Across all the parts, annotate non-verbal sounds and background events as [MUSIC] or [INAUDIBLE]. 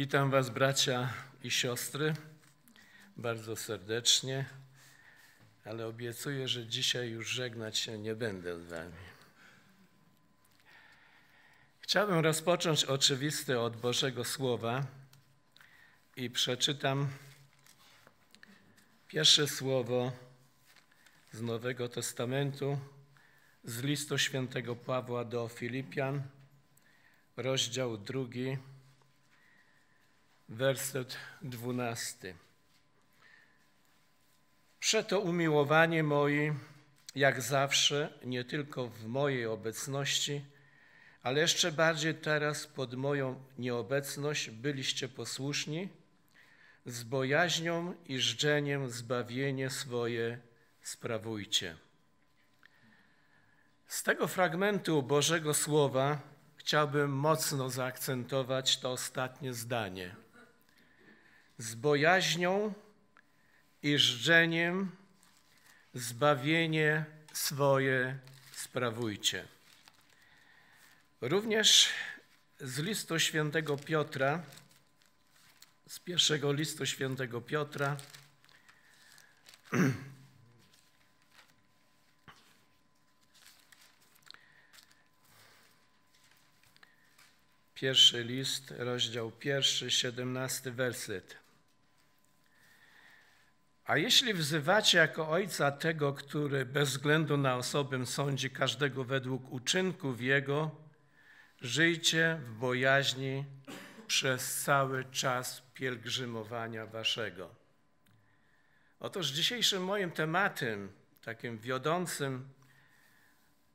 Witam Was, bracia i siostry, bardzo serdecznie, ale obiecuję, że dzisiaj już żegnać się nie będę z Wami. Chciałbym rozpocząć oczywiste od Bożego Słowa i przeczytam pierwsze słowo z Nowego Testamentu, z listu świętego Pawła do Filipian, rozdział drugi werset dwunasty. Przeto umiłowanie moi, jak zawsze, nie tylko w mojej obecności, ale jeszcze bardziej teraz pod moją nieobecność byliście posłuszni, z bojaźnią i żdżeniem zbawienie swoje sprawujcie. Z tego fragmentu Bożego Słowa chciałbym mocno zaakcentować to ostatnie zdanie – z bojaźnią i żdżeniem zbawienie swoje sprawujcie. Również z listu świętego Piotra, z pierwszego listu świętego Piotra, [CLEARS THROAT] Pierwszy list, rozdział pierwszy, siedemnasty werset. A jeśli wzywacie jako Ojca tego, który bez względu na osobę sądzi każdego według uczynków Jego, żyjcie w bojaźni przez cały czas pielgrzymowania Waszego. Otóż dzisiejszym moim tematem, takim wiodącym,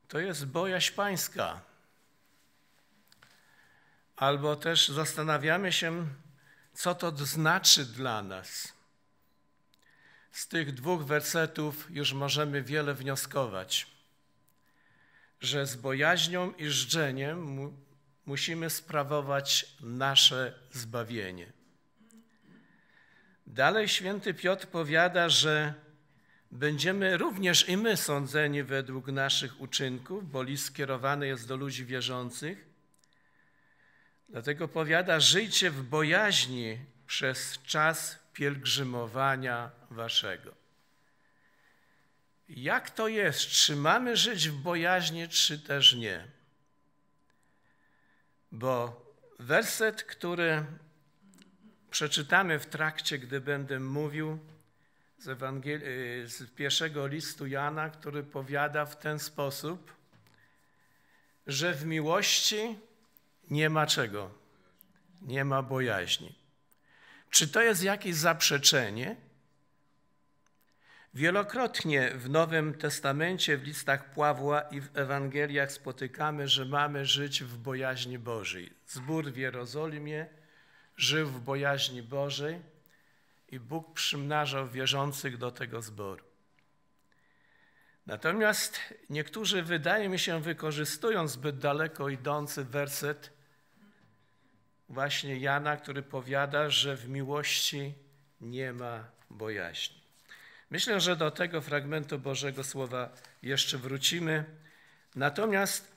to jest bojaźń pańska. Albo też zastanawiamy się, co to znaczy dla nas – z tych dwóch wersetów już możemy wiele wnioskować, że z bojaźnią i żdżeniem mu, musimy sprawować nasze zbawienie. Dalej święty Piotr powiada, że będziemy również i my sądzeni według naszych uczynków, bo list skierowany jest do ludzi wierzących. Dlatego powiada, żyjcie w bojaźni przez czas pielgrzymowania waszego. Jak to jest? Czy mamy żyć w bojaźnie, czy też nie? Bo werset, który przeczytamy w trakcie, gdy będę mówił z, Ewangelii y, z pierwszego listu Jana, który powiada w ten sposób, że w miłości nie ma czego? Nie ma bojaźni. Czy to jest jakieś zaprzeczenie? Wielokrotnie w Nowym Testamencie, w listach Pawła i w Ewangeliach spotykamy, że mamy żyć w bojaźni Bożej. Zbór w Jerozolimie żył w bojaźni Bożej i Bóg przymnażał wierzących do tego zboru. Natomiast niektórzy, wydaje mi się, wykorzystują zbyt daleko idący werset właśnie Jana, który powiada, że w miłości nie ma bojaźni. Myślę, że do tego fragmentu Bożego Słowa jeszcze wrócimy. Natomiast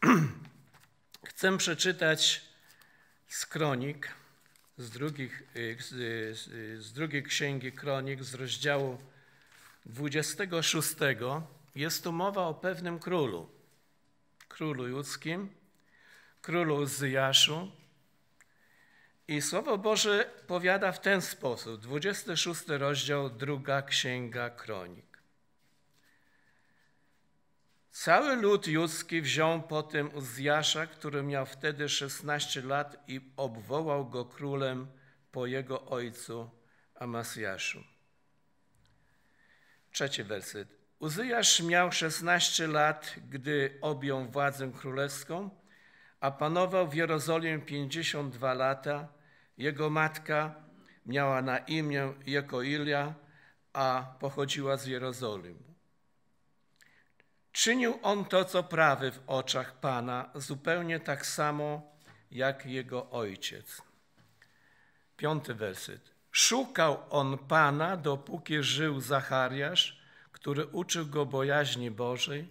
[CLEARS THROAT] chcę przeczytać z kronik, z, drugich, y, y, y, z, drugiej księgi kronik, z rozdziału 26. Jest tu mowa o pewnym królu, królu judzkim, królu Zyjaszu, i Słowo Boże powiada w ten sposób, 26 rozdział, druga księga kronik. Cały lud judzki wziął potem Uzjasza, który miał wtedy 16 lat i obwołał go królem po jego ojcu Amasjaszu. Trzeci werset. Uzyjasz miał 16 lat, gdy objął władzę królewską, a panował w Jerozolimie 52 lata jego matka miała na imię Jekoilia, a pochodziła z Jerozolimu. Czynił on to, co prawy w oczach Pana, zupełnie tak samo jak jego ojciec. Piąty werset. Szukał on Pana, dopóki żył Zachariasz, który uczył go bojaźni Bożej,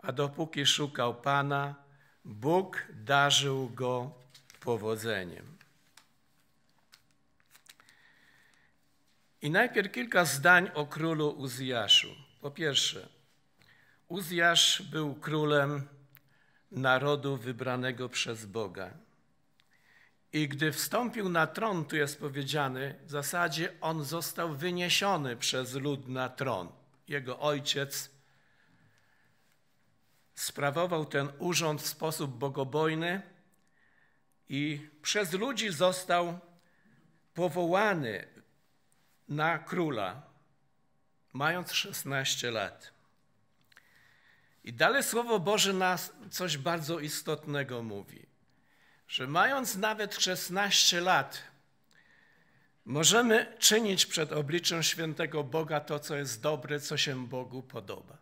a dopóki szukał Pana, Bóg darzył go powodzeniem. I najpierw kilka zdań o królu Uzjaszu. Po pierwsze, Uzjasz był królem narodu wybranego przez Boga. I gdy wstąpił na tron, tu jest powiedziane, w zasadzie on został wyniesiony przez lud na tron. Jego ojciec sprawował ten urząd w sposób bogobojny i przez ludzi został powołany, na króla, mając 16 lat. I dalej Słowo Boże nas coś bardzo istotnego mówi, że mając nawet 16 lat, możemy czynić przed obliczem świętego Boga to, co jest dobre, co się Bogu podoba.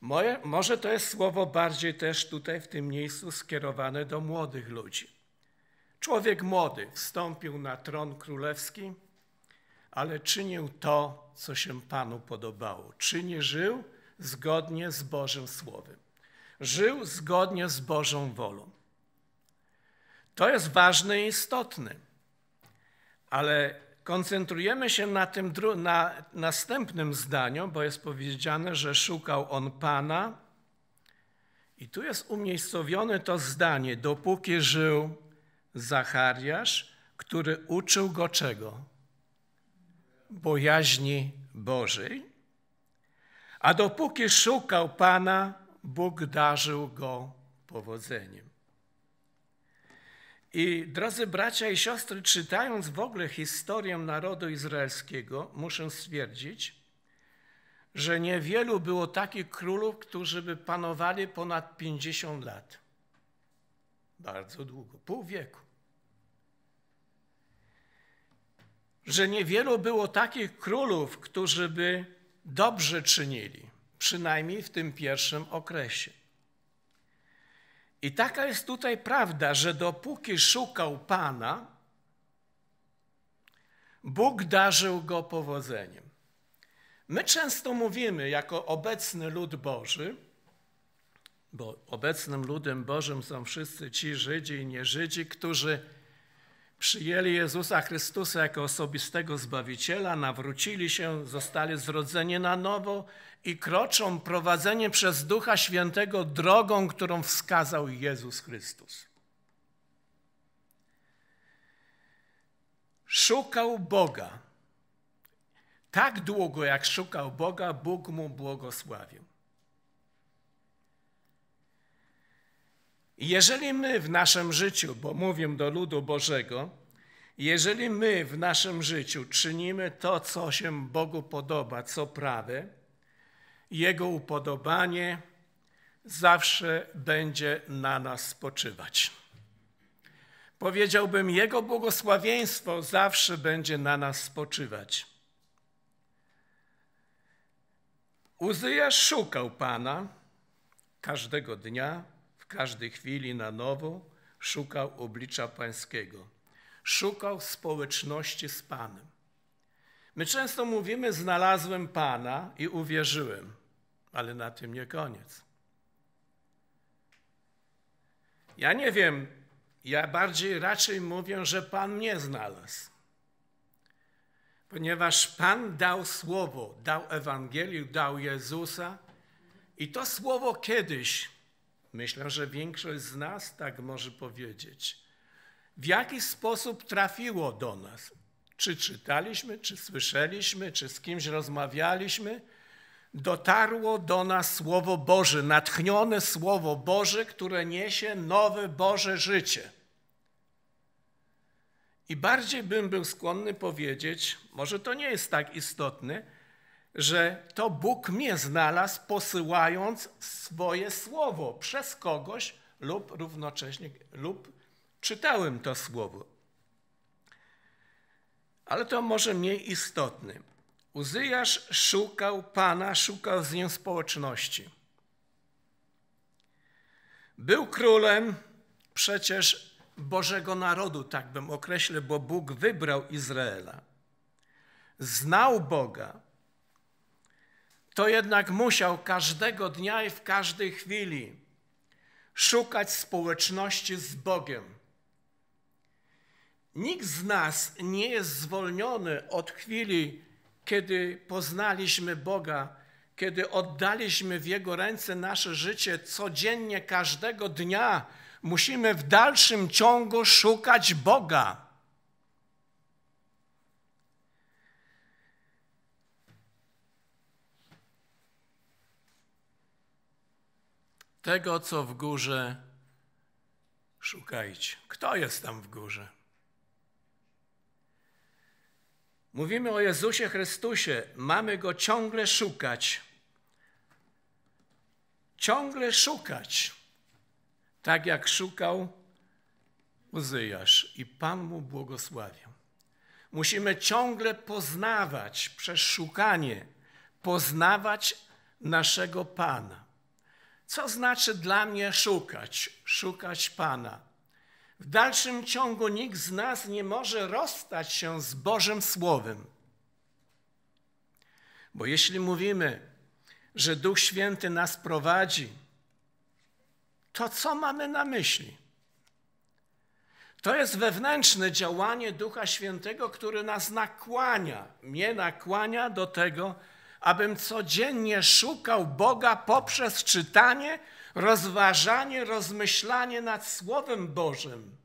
Moje, może to jest słowo bardziej też tutaj w tym miejscu skierowane do młodych ludzi. Człowiek młody wstąpił na tron królewski ale czynił to, co się Panu podobało. Czy nie żył zgodnie z Bożym Słowem? Żył zgodnie z Bożą wolą. To jest ważne i istotne, ale koncentrujemy się na tym na następnym zdaniu, bo jest powiedziane, że szukał on Pana. I tu jest umiejscowione to zdanie, dopóki żył Zachariasz, który uczył go czego? bojaźni Bożej, a dopóki szukał Pana, Bóg darzył go powodzeniem. I drodzy bracia i siostry, czytając w ogóle historię narodu izraelskiego, muszę stwierdzić, że niewielu było takich królów, którzy by panowali ponad 50 lat. Bardzo długo, pół wieku. że niewielu było takich królów, którzy by dobrze czynili, przynajmniej w tym pierwszym okresie. I taka jest tutaj prawda, że dopóki szukał Pana, Bóg darzył go powodzeniem. My często mówimy, jako obecny lud Boży, bo obecnym ludem Bożym są wszyscy ci Żydzi i nie Żydzi, którzy przyjęli Jezusa Chrystusa jako osobistego Zbawiciela, nawrócili się, zostali zrodzeni na nowo i kroczą prowadzeni przez Ducha Świętego drogą, którą wskazał Jezus Chrystus. Szukał Boga. Tak długo jak szukał Boga, Bóg mu błogosławił. jeżeli my w naszym życiu, bo mówię do ludu Bożego, jeżeli my w naszym życiu czynimy to, co się Bogu podoba, co prawe, Jego upodobanie zawsze będzie na nas spoczywać. Powiedziałbym, Jego błogosławieństwo zawsze będzie na nas spoczywać. Uzyjasz szukał Pana każdego dnia, w każdej chwili na nowo szukał oblicza Pańskiego. Szukał społeczności z Panem. My często mówimy, znalazłem Pana i uwierzyłem, ale na tym nie koniec. Ja nie wiem, ja bardziej raczej mówię, że Pan mnie znalazł. Ponieważ Pan dał słowo, dał Ewangelię, dał Jezusa i to słowo kiedyś Myślę, że większość z nas tak może powiedzieć. W jaki sposób trafiło do nas? Czy czytaliśmy, czy słyszeliśmy, czy z kimś rozmawialiśmy? Dotarło do nas Słowo Boże, natchnione Słowo Boże, które niesie nowe Boże życie. I bardziej bym był skłonny powiedzieć, może to nie jest tak istotne, że to Bóg mnie znalazł, posyłając swoje słowo przez kogoś lub równocześnie, lub czytałem to słowo. Ale to może mniej istotne. Uzyjasz szukał Pana, szukał z nim społeczności. Był królem przecież Bożego narodu, tak bym określił, bo Bóg wybrał Izraela. Znał Boga, to jednak musiał każdego dnia i w każdej chwili szukać społeczności z Bogiem. Nikt z nas nie jest zwolniony od chwili, kiedy poznaliśmy Boga, kiedy oddaliśmy w Jego ręce nasze życie, codziennie, każdego dnia musimy w dalszym ciągu szukać Boga. Tego, co w górze, szukajcie. Kto jest tam w górze? Mówimy o Jezusie Chrystusie. Mamy go ciągle szukać. Ciągle szukać. Tak jak szukał Uzyjasz i Pan mu błogosławił. Musimy ciągle poznawać przez szukanie, poznawać naszego Pana. Co znaczy dla mnie szukać? Szukać Pana. W dalszym ciągu nikt z nas nie może rozstać się z Bożym Słowem. Bo jeśli mówimy, że Duch Święty nas prowadzi, to co mamy na myśli? To jest wewnętrzne działanie Ducha Świętego, który nas nakłania, mnie nakłania do tego, abym codziennie szukał Boga poprzez czytanie, rozważanie, rozmyślanie nad Słowem Bożym.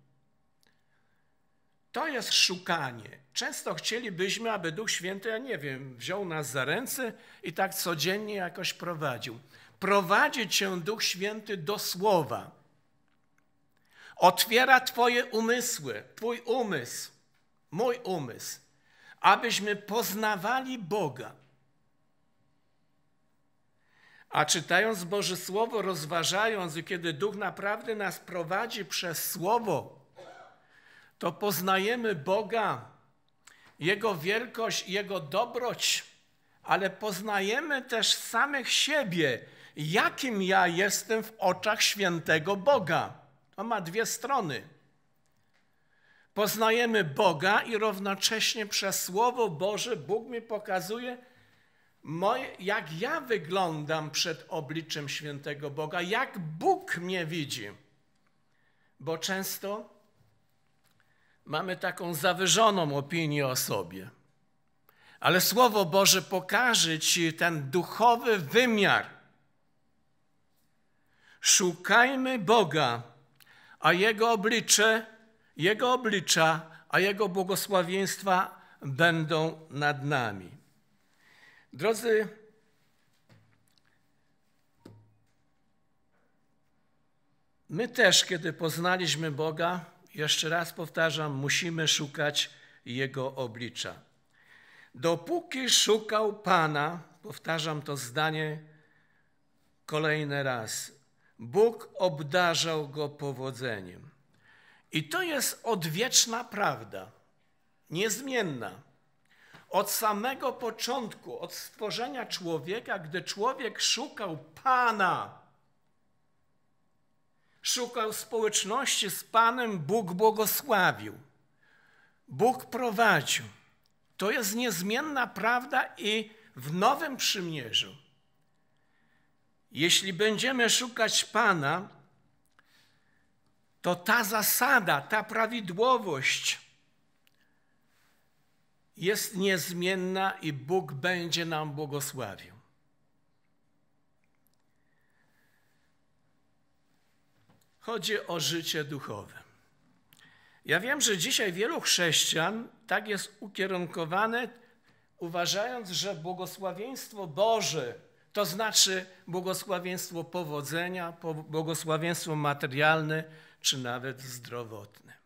To jest szukanie. Często chcielibyśmy, aby Duch Święty, ja nie wiem, wziął nas za ręce i tak codziennie jakoś prowadził. Prowadzi cię Duch Święty do Słowa. Otwiera Twoje umysły, Twój umysł, mój umysł, abyśmy poznawali Boga. A czytając Boże Słowo, rozważając i kiedy Duch naprawdę nas prowadzi przez Słowo, to poznajemy Boga, Jego wielkość, Jego dobroć, ale poznajemy też samych siebie, jakim ja jestem w oczach świętego Boga. To ma dwie strony. Poznajemy Boga i równocześnie przez Słowo Boże Bóg mi pokazuje, Moje, jak ja wyglądam przed obliczem świętego Boga, jak Bóg mnie widzi. Bo często mamy taką zawyżoną opinię o sobie. Ale Słowo Boże pokaże Ci ten duchowy wymiar. Szukajmy Boga, a Jego oblicze, Jego oblicza, a Jego błogosławieństwa będą nad nami. Drodzy, my też, kiedy poznaliśmy Boga, jeszcze raz powtarzam, musimy szukać Jego oblicza. Dopóki szukał Pana, powtarzam to zdanie kolejny raz, Bóg obdarzał go powodzeniem. I to jest odwieczna prawda, niezmienna. Od samego początku, od stworzenia człowieka, gdy człowiek szukał Pana, szukał społeczności z Panem, Bóg błogosławił, Bóg prowadził. To jest niezmienna prawda i w Nowym Przymierzu. Jeśli będziemy szukać Pana, to ta zasada, ta prawidłowość jest niezmienna i Bóg będzie nam błogosławił. Chodzi o życie duchowe. Ja wiem, że dzisiaj wielu chrześcijan tak jest ukierunkowane, uważając, że błogosławieństwo Boże to znaczy błogosławieństwo powodzenia, błogosławieństwo materialne czy nawet zdrowotne.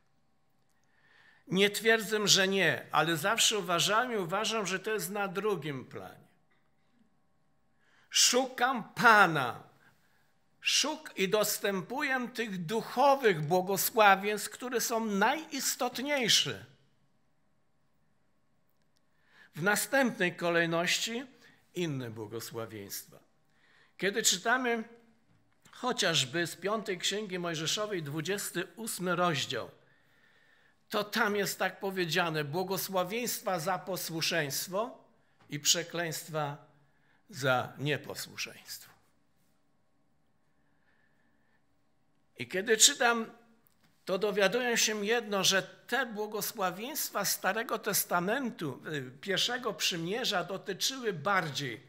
Nie twierdzę, że nie, ale zawsze uważam i uważam, że to jest na drugim planie. Szukam Pana. Szuk i dostępuję tych duchowych błogosławieństw, które są najistotniejsze. W następnej kolejności inne błogosławieństwa. Kiedy czytamy chociażby z piątej Księgi Mojżeszowej, 28 rozdział – to tam jest tak powiedziane: błogosławieństwa za posłuszeństwo i przekleństwa za nieposłuszeństwo. I kiedy czytam, to dowiaduję się jedno, że te błogosławieństwa Starego Testamentu, y, pierwszego przymierza dotyczyły bardziej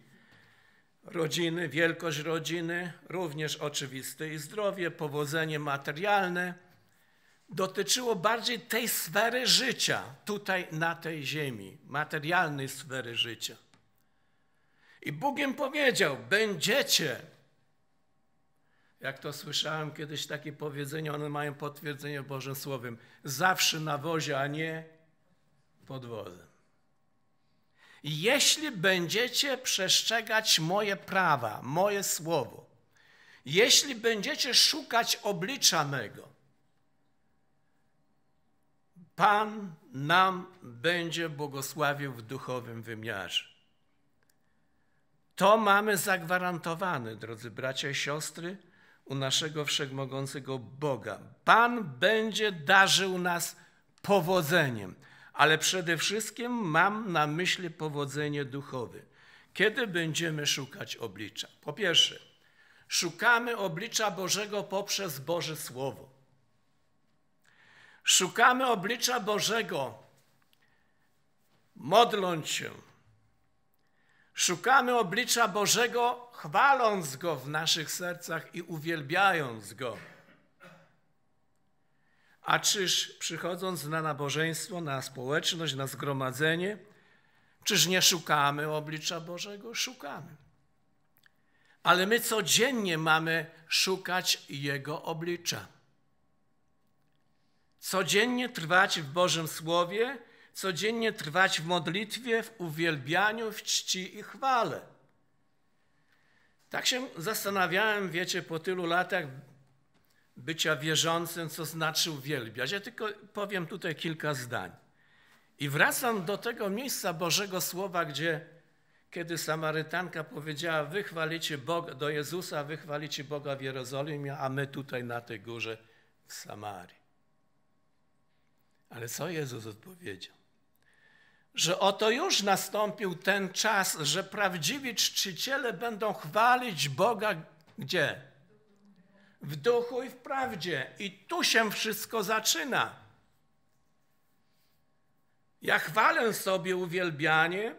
rodziny, wielkość rodziny, również oczywiste i zdrowie, powodzenie materialne dotyczyło bardziej tej sfery życia tutaj na tej ziemi, materialnej sfery życia. I Bóg im powiedział, będziecie. Jak to słyszałem kiedyś takie powiedzenie, one mają potwierdzenie Bożym Słowem. Zawsze na wozie, a nie pod wozem. Jeśli będziecie przestrzegać moje prawa, moje słowo, jeśli będziecie szukać oblicza mego, Pan nam będzie błogosławił w duchowym wymiarze. To mamy zagwarantowane, drodzy bracia i siostry, u naszego wszechmogącego Boga. Pan będzie darzył nas powodzeniem, ale przede wszystkim mam na myśli powodzenie duchowe. Kiedy będziemy szukać oblicza? Po pierwsze, szukamy oblicza Bożego poprzez Boże Słowo. Szukamy oblicza Bożego, modląc się. Szukamy oblicza Bożego, chwaląc Go w naszych sercach i uwielbiając Go. A czyż przychodząc na nabożeństwo, na społeczność, na zgromadzenie, czyż nie szukamy oblicza Bożego? Szukamy. Ale my codziennie mamy szukać Jego oblicza. Codziennie trwać w Bożym Słowie, codziennie trwać w modlitwie, w uwielbianiu, w czci i chwale. Tak się zastanawiałem, wiecie, po tylu latach bycia wierzącym, co znaczy uwielbiać. Ja tylko powiem tutaj kilka zdań. I wracam do tego miejsca Bożego Słowa, gdzie kiedy Samarytanka powiedziała, „Wychwalicie Boga, do Jezusa, wychwalicie Boga w Jerozolimie, a my tutaj na tej górze w Samarii. Ale co Jezus odpowiedział? Że oto już nastąpił ten czas, że prawdziwi czciciele będą chwalić Boga gdzie? W duchu i w prawdzie. I tu się wszystko zaczyna. Ja chwalę sobie uwielbianie,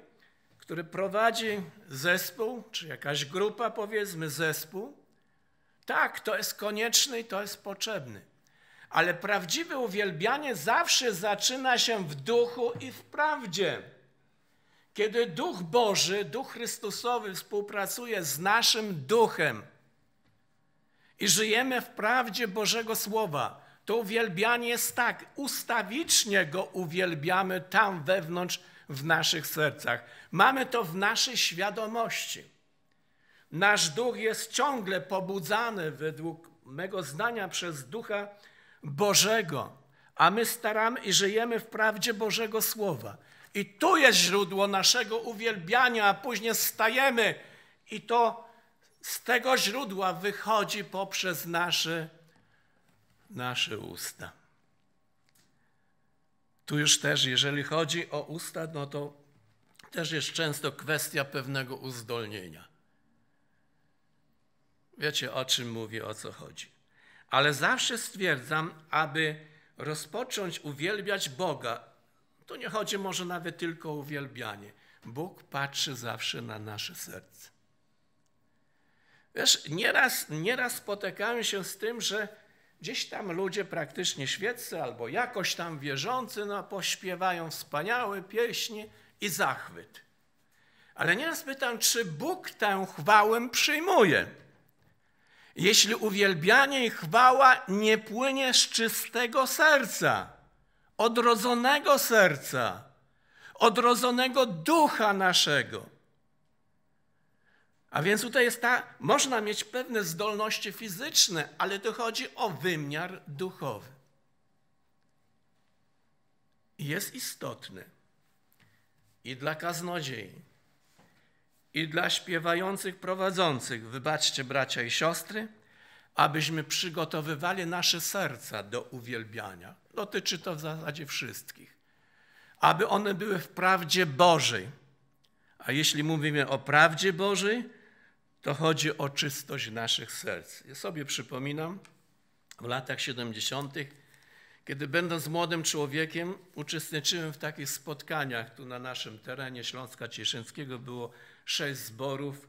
które prowadzi zespół, czy jakaś grupa, powiedzmy zespół. Tak, to jest konieczny i to jest potrzebny. Ale prawdziwe uwielbianie zawsze zaczyna się w duchu i w prawdzie. Kiedy Duch Boży, Duch Chrystusowy współpracuje z naszym duchem i żyjemy w prawdzie Bożego Słowa, to uwielbianie jest tak, ustawicznie go uwielbiamy tam wewnątrz w naszych sercach. Mamy to w naszej świadomości. Nasz duch jest ciągle pobudzany według mego zdania przez ducha Bożego, a my staramy i żyjemy w prawdzie Bożego Słowa. I tu jest źródło naszego uwielbiania, a później stajemy i to z tego źródła wychodzi poprzez nasze, nasze usta. Tu już też, jeżeli chodzi o usta, no to też jest często kwestia pewnego uzdolnienia. Wiecie, o czym mówię, o co chodzi. Ale zawsze stwierdzam, aby rozpocząć uwielbiać Boga, tu nie chodzi może nawet tylko o uwielbianie. Bóg patrzy zawsze na nasze serce. Wiesz, nieraz, nieraz spotykałem się z tym, że gdzieś tam ludzie praktycznie świeccy albo jakoś tam wierzący no, pośpiewają wspaniałe pieśni i zachwyt. Ale nieraz pytam, czy Bóg tę chwałę przyjmuje? Jeśli uwielbianie i chwała nie płynie z czystego serca, odrodzonego serca, odrodzonego ducha naszego. A więc tutaj jest ta, można mieć pewne zdolności fizyczne, ale tu chodzi o wymiar duchowy. I jest istotny i dla kaznodziei, i dla śpiewających prowadzących, wybaczcie bracia i siostry, abyśmy przygotowywali nasze serca do uwielbiania. Dotyczy to w zasadzie wszystkich. Aby one były w prawdzie Bożej. A jeśli mówimy o prawdzie Bożej, to chodzi o czystość naszych serc. Ja sobie przypominam w latach 70., kiedy będąc młodym człowiekiem, uczestniczyłem w takich spotkaniach tu na naszym terenie Śląska Cieszyńskiego. Było sześć zborów,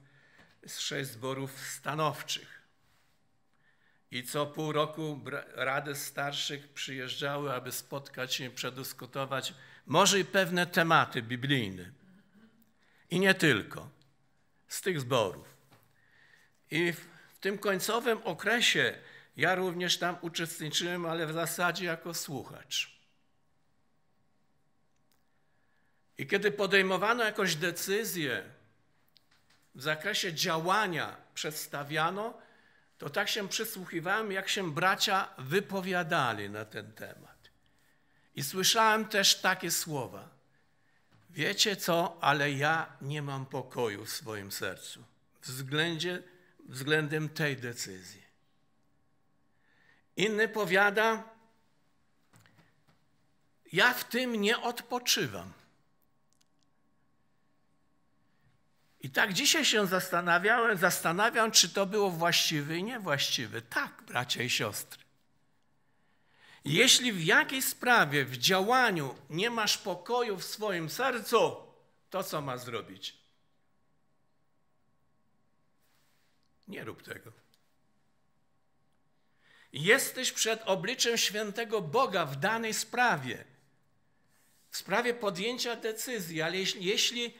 sześć zborów stanowczych. I co pół roku rady starszych przyjeżdżały, aby spotkać się, przedyskutować może i pewne tematy biblijne. I nie tylko. Z tych zborów. I w tym końcowym okresie ja również tam uczestniczyłem, ale w zasadzie jako słuchacz. I kiedy podejmowano jakąś decyzję, w zakresie działania przedstawiano, to tak się przysłuchiwałem, jak się bracia wypowiadali na ten temat. I słyszałem też takie słowa. Wiecie co, ale ja nie mam pokoju w swoim sercu względzie, względem tej decyzji. Inny powiada, ja w tym nie odpoczywam. I tak dzisiaj się zastanawiałem, zastanawiam, czy to było właściwe i niewłaściwe. Tak, bracia i siostry. Jeśli w jakiejś sprawie, w działaniu nie masz pokoju w swoim sercu, to co ma zrobić? Nie rób tego. Jesteś przed obliczem świętego Boga w danej sprawie, w sprawie podjęcia decyzji, ale jeśli, jeśli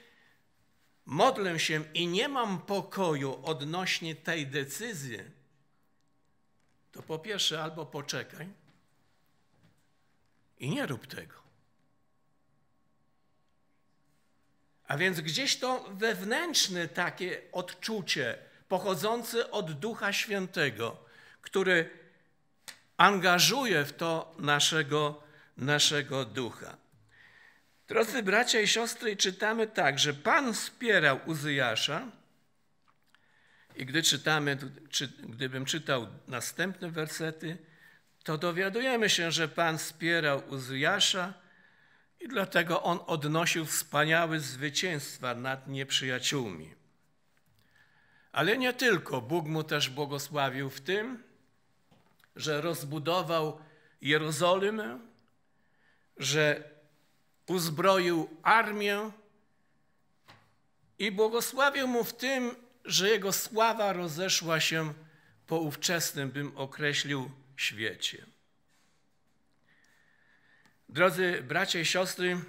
modlę się i nie mam pokoju odnośnie tej decyzji, to po pierwsze albo poczekaj i nie rób tego. A więc gdzieś to wewnętrzne takie odczucie pochodzące od Ducha Świętego, który angażuje w to naszego, naszego ducha. Drodzy bracia i siostry, czytamy tak, że Pan wspierał Uzyjasza i gdy czytamy, czy, gdybym czytał następne wersety, to dowiadujemy się, że Pan wspierał Uzyjasza i dlatego on odnosił wspaniałe zwycięstwa nad nieprzyjaciółmi. Ale nie tylko, Bóg mu też błogosławił w tym, że rozbudował Jerozolimę, że uzbroił armię i błogosławił mu w tym, że jego sława rozeszła się po ówczesnym, bym określił, świecie. Drodzy bracia i siostry,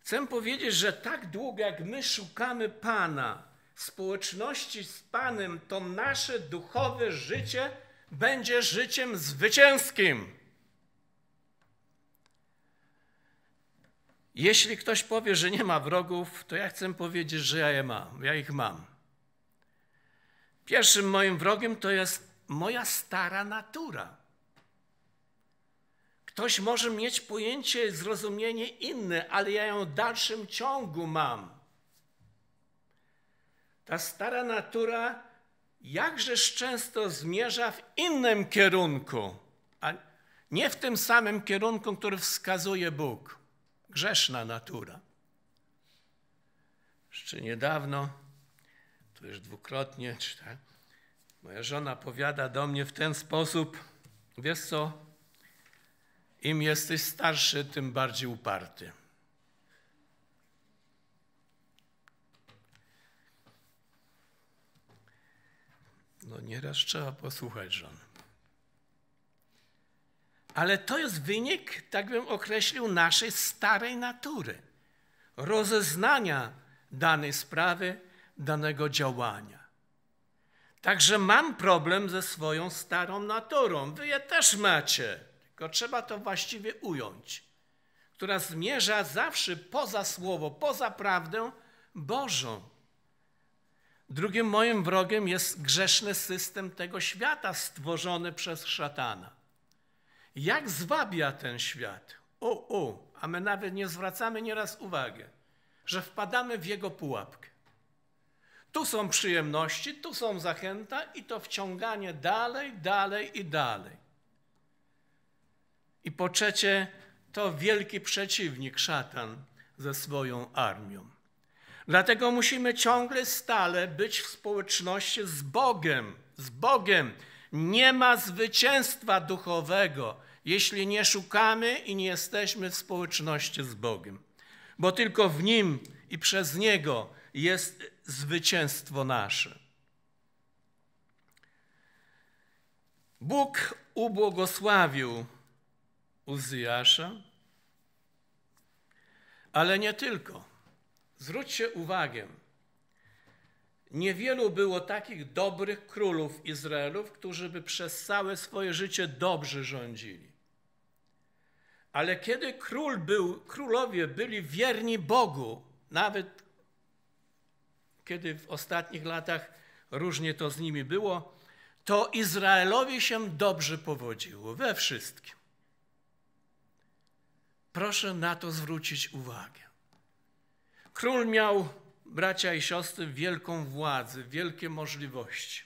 chcę powiedzieć, że tak długo jak my szukamy Pana, społeczności z Panem, to nasze duchowe życie będzie życiem zwycięskim. Jeśli ktoś powie, że nie ma wrogów, to ja chcę powiedzieć, że ja je mam, ja ich mam. Pierwszym moim wrogiem to jest moja stara natura. Ktoś może mieć pojęcie, zrozumienie inne, ale ja ją w dalszym ciągu mam. Ta stara natura jakżeż często zmierza w innym kierunku, a nie w tym samym kierunku, który wskazuje Bóg grzeszna natura. Jeszcze niedawno, tu już dwukrotnie, czy tak, moja żona powiada do mnie w ten sposób, wiesz co, im jesteś starszy, tym bardziej uparty. No nieraz trzeba posłuchać żony. Ale to jest wynik, tak bym określił, naszej starej natury, rozeznania danej sprawy, danego działania. Także mam problem ze swoją starą naturą. Wy je też macie, tylko trzeba to właściwie ująć, która zmierza zawsze poza słowo, poza prawdę Bożą. Drugim moim wrogiem jest grzeszny system tego świata stworzony przez szatana. Jak zwabia ten świat? O, o, a my nawet nie zwracamy nieraz uwagi, że wpadamy w jego pułapkę. Tu są przyjemności, tu są zachęta i to wciąganie dalej, dalej i dalej. I po trzecie, to wielki przeciwnik, szatan, ze swoją armią. Dlatego musimy ciągle, stale być w społeczności z Bogiem. Z Bogiem. Nie ma zwycięstwa duchowego jeśli nie szukamy i nie jesteśmy w społeczności z Bogiem. Bo tylko w Nim i przez Niego jest zwycięstwo nasze. Bóg ubłogosławił Uzjasza, ale nie tylko. Zwróćcie uwagę, niewielu było takich dobrych królów Izraelów, którzy by przez całe swoje życie dobrze rządzili. Ale kiedy król był, królowie byli wierni Bogu, nawet kiedy w ostatnich latach różnie to z nimi było, to Izraelowi się dobrze powodziło we wszystkim. Proszę na to zwrócić uwagę. Król miał, bracia i siostry, wielką władzę, wielkie możliwości.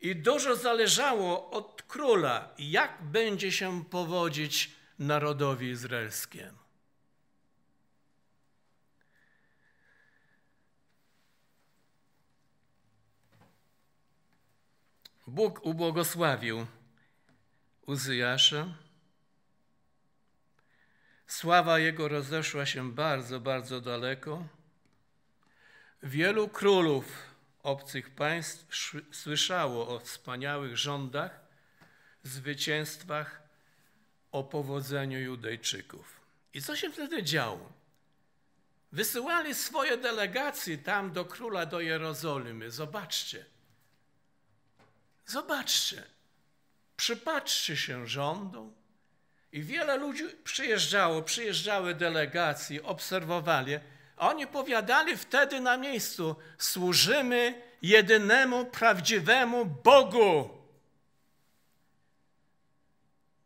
I dużo zależało od króla, jak będzie się powodzić narodowi izraelskiemu. Bóg ubłogosławił Uzyjasza. Sława jego rozeszła się bardzo, bardzo daleko. Wielu królów obcych państw słyszało o wspaniałych rządach, zwycięstwach, o powodzeniu Judejczyków. I co się wtedy działo? Wysyłali swoje delegacje tam do króla, do Jerozolimy. Zobaczcie. Zobaczcie. Przypatrzcie się rządom. I wiele ludzi przyjeżdżało, przyjeżdżały delegacje, obserwowali. Oni powiadali wtedy na miejscu: Służymy jedynemu prawdziwemu Bogu.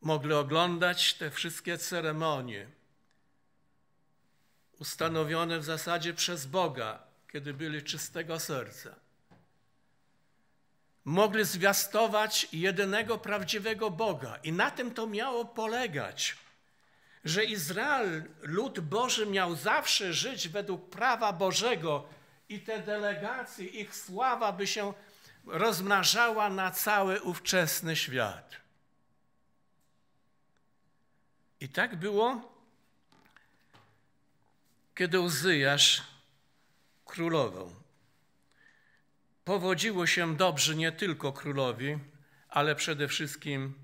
Mogli oglądać te wszystkie ceremonie ustanowione w zasadzie przez Boga, kiedy byli czystego serca. Mogli zwiastować jedynego prawdziwego Boga, i na tym to miało polegać że Izrael, lud Boży, miał zawsze żyć według prawa Bożego i te delegacje, ich sława by się rozmnażała na cały ówczesny świat. I tak było, kiedy Uzyjasz królował. Powodziło się dobrze nie tylko królowi, ale przede wszystkim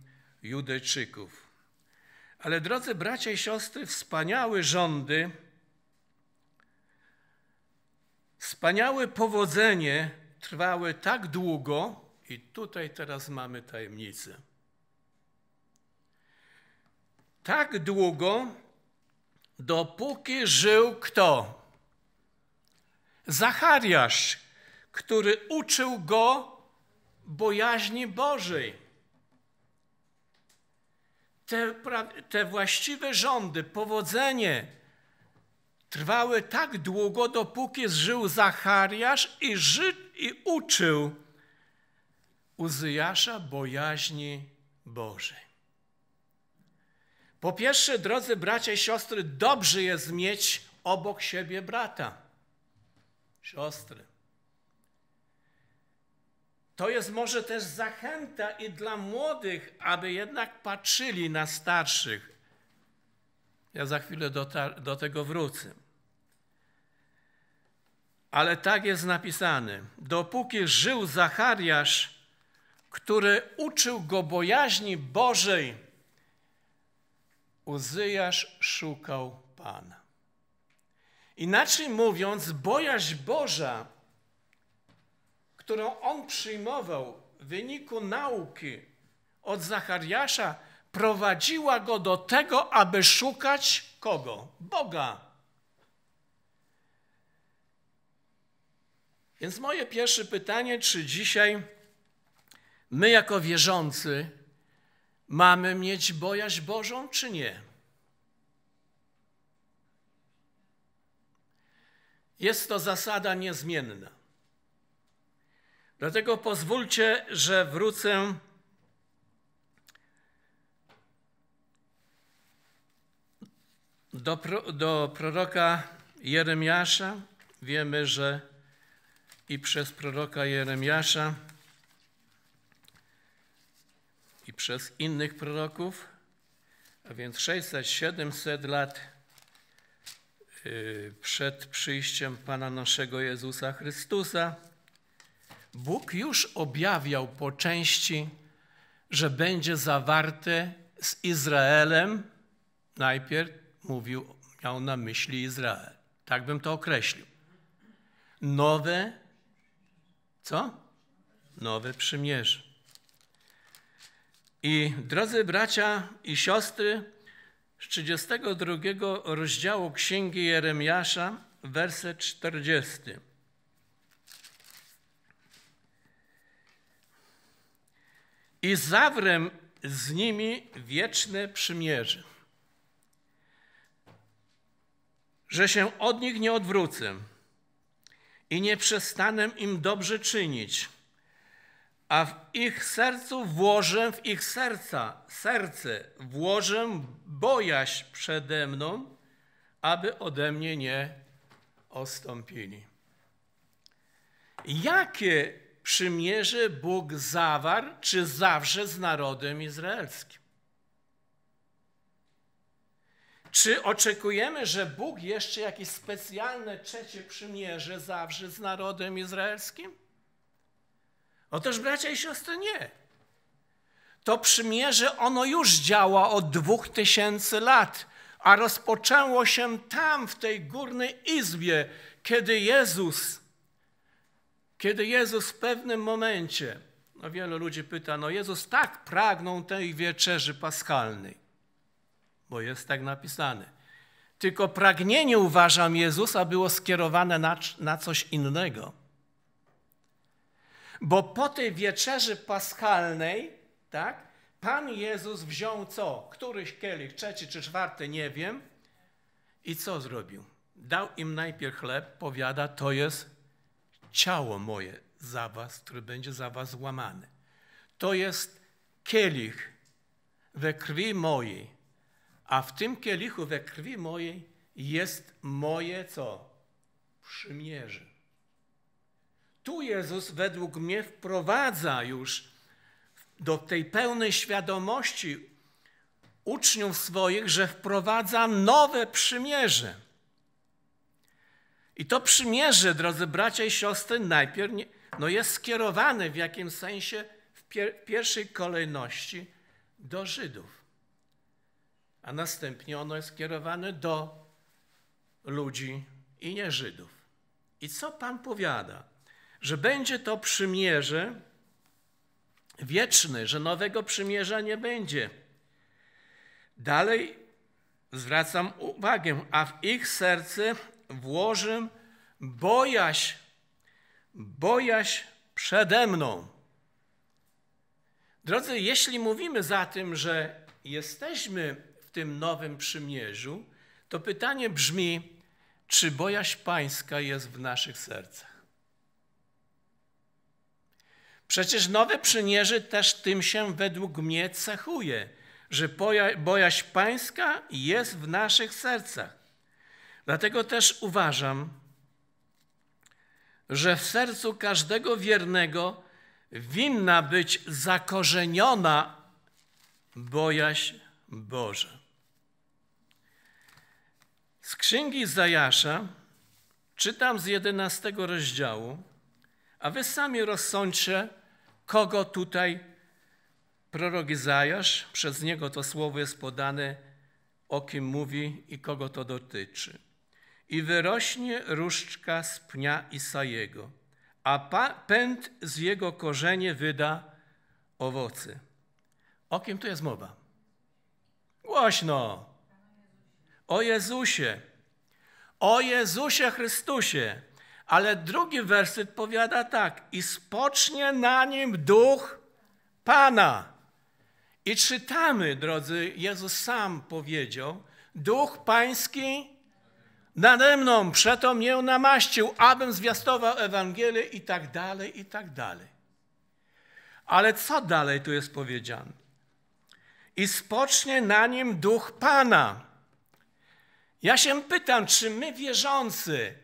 Judejczyków. Ale drodzy bracia i siostry, wspaniałe rządy, wspaniałe powodzenie trwały tak długo, i tutaj teraz mamy tajemnicę. Tak długo, dopóki żył kto? Zachariasz, który uczył go bojaźni Bożej te, te właściwe rządy, powodzenie trwały tak długo, dopóki żył Zachariasz i, ży, i uczył Uzyjasza bojaźni Bożej. Po pierwsze, drodzy bracia i siostry, dobrze jest mieć obok siebie brata, siostry. To jest może też zachęta i dla młodych, aby jednak patrzyli na starszych. Ja za chwilę do, ta, do tego wrócę. Ale tak jest napisane. Dopóki żył Zachariasz, który uczył go bojaźni Bożej, Uzyjasz szukał Pana. Inaczej mówiąc, bojaźń Boża którą on przyjmował w wyniku nauki od Zachariasza, prowadziła go do tego, aby szukać kogo? Boga. Więc moje pierwsze pytanie, czy dzisiaj my jako wierzący mamy mieć bojaźń Bożą, czy nie? Jest to zasada niezmienna. Dlatego pozwólcie, że wrócę do, do proroka Jeremiasza. Wiemy, że i przez proroka Jeremiasza, i przez innych proroków, a więc 600-700 lat y, przed przyjściem Pana naszego Jezusa Chrystusa, Bóg już objawiał po części, że będzie zawarte z Izraelem. Najpierw mówił, miał na myśli Izrael. Tak bym to określił. Nowe, co? Nowe przymierze. I drodzy bracia i siostry, z 32 rozdziału Księgi Jeremiasza, werset 40. i zawrę z nimi wieczne przymierze, że się od nich nie odwrócę i nie przestanę im dobrze czynić, a w ich sercu włożę, w ich serca, serce włożę bojaźń przede mną, aby ode mnie nie ostąpili. Jakie przymierze Bóg zawarł czy zawrze z narodem izraelskim? Czy oczekujemy, że Bóg jeszcze jakieś specjalne trzecie przymierze zawrze z narodem izraelskim? Otóż, bracia i siostry, nie. To przymierze, ono już działa od dwóch tysięcy lat, a rozpoczęło się tam, w tej górnej izbie, kiedy Jezus kiedy Jezus w pewnym momencie, no wielu ludzi pyta, no Jezus tak pragnął tej wieczerzy paschalnej, bo jest tak napisane. Tylko pragnienie, uważam, Jezusa było skierowane na, na coś innego. Bo po tej wieczerzy paschalnej, tak, Pan Jezus wziął co? Któryś kielich, trzeci czy czwarty, nie wiem. I co zrobił? Dał im najpierw chleb, powiada, to jest ciało moje za was, które będzie za was łamane. To jest kielich we krwi mojej, a w tym kielichu we krwi mojej jest moje co? Przymierze. Tu Jezus według mnie wprowadza już do tej pełnej świadomości uczniów swoich, że wprowadza nowe przymierze. I to przymierze, drodzy bracia i siostry, najpierw nie, no jest skierowane w jakimś sensie w, pier, w pierwszej kolejności do Żydów, a następnie ono jest skierowane do ludzi i nie Żydów. I co Pan powiada? Że będzie to przymierze wieczne, że nowego przymierza nie będzie. Dalej zwracam uwagę, a w ich serce włożym bojaś, bojaś przede mną. Drodzy, jeśli mówimy za tym, że jesteśmy w tym nowym przymierzu, to pytanie brzmi, czy bojaźń pańska jest w naszych sercach? Przecież nowe przymierze też tym się według mnie cechuje, że bojaźń pańska jest w naszych sercach. Dlatego też uważam, że w sercu każdego wiernego winna być zakorzeniona bojaźń Boża. Z księgi Zajasza czytam z 11 rozdziału, a wy sami rozsądźcie, kogo tutaj prorok Zajasz, przez niego to słowo jest podane, o kim mówi i kogo to dotyczy i wyrośnie różdżka z pnia Isajego, a pęd z jego korzenie wyda owoce. O kim tu jest mowa? Głośno! O Jezusie! O Jezusie Chrystusie! Ale drugi werset powiada tak: I spocznie na nim duch Pana. I czytamy, drodzy, Jezus sam powiedział: Duch Pański nade mną, przeto mnie namaścił, abym zwiastował Ewangelię i tak dalej, i tak dalej. Ale co dalej tu jest powiedziane? I spocznie na nim duch Pana. Ja się pytam, czy my wierzący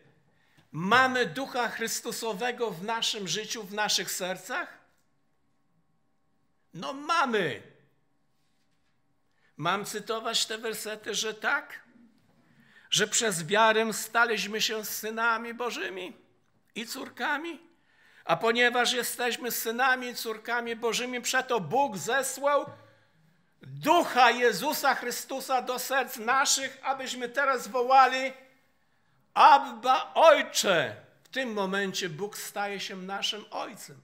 mamy ducha Chrystusowego w naszym życiu, w naszych sercach? No mamy. Mam cytować te wersety, że tak? że przez wiarę staliśmy się synami Bożymi i córkami. A ponieważ jesteśmy synami i córkami Bożymi, przeto Bóg zesłał Ducha Jezusa Chrystusa do serc naszych, abyśmy teraz wołali Abba Ojcze. W tym momencie Bóg staje się naszym Ojcem.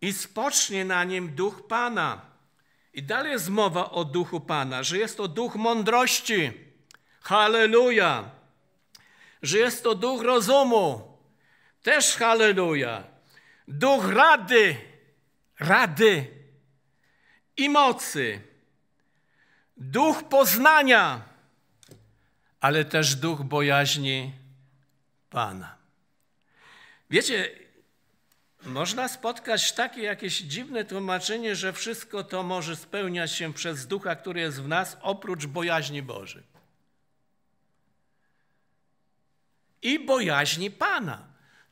I spocznie na nim Duch Pana i dalej jest mowa o duchu Pana, że jest to duch mądrości. Halleluja! Że jest to duch rozumu. Też halleluja! Duch rady, rady i mocy. Duch poznania, ale też duch bojaźni Pana. Wiecie, można spotkać takie jakieś dziwne tłumaczenie, że wszystko to może spełniać się przez ducha, który jest w nas, oprócz bojaźni Boży. I bojaźni Pana.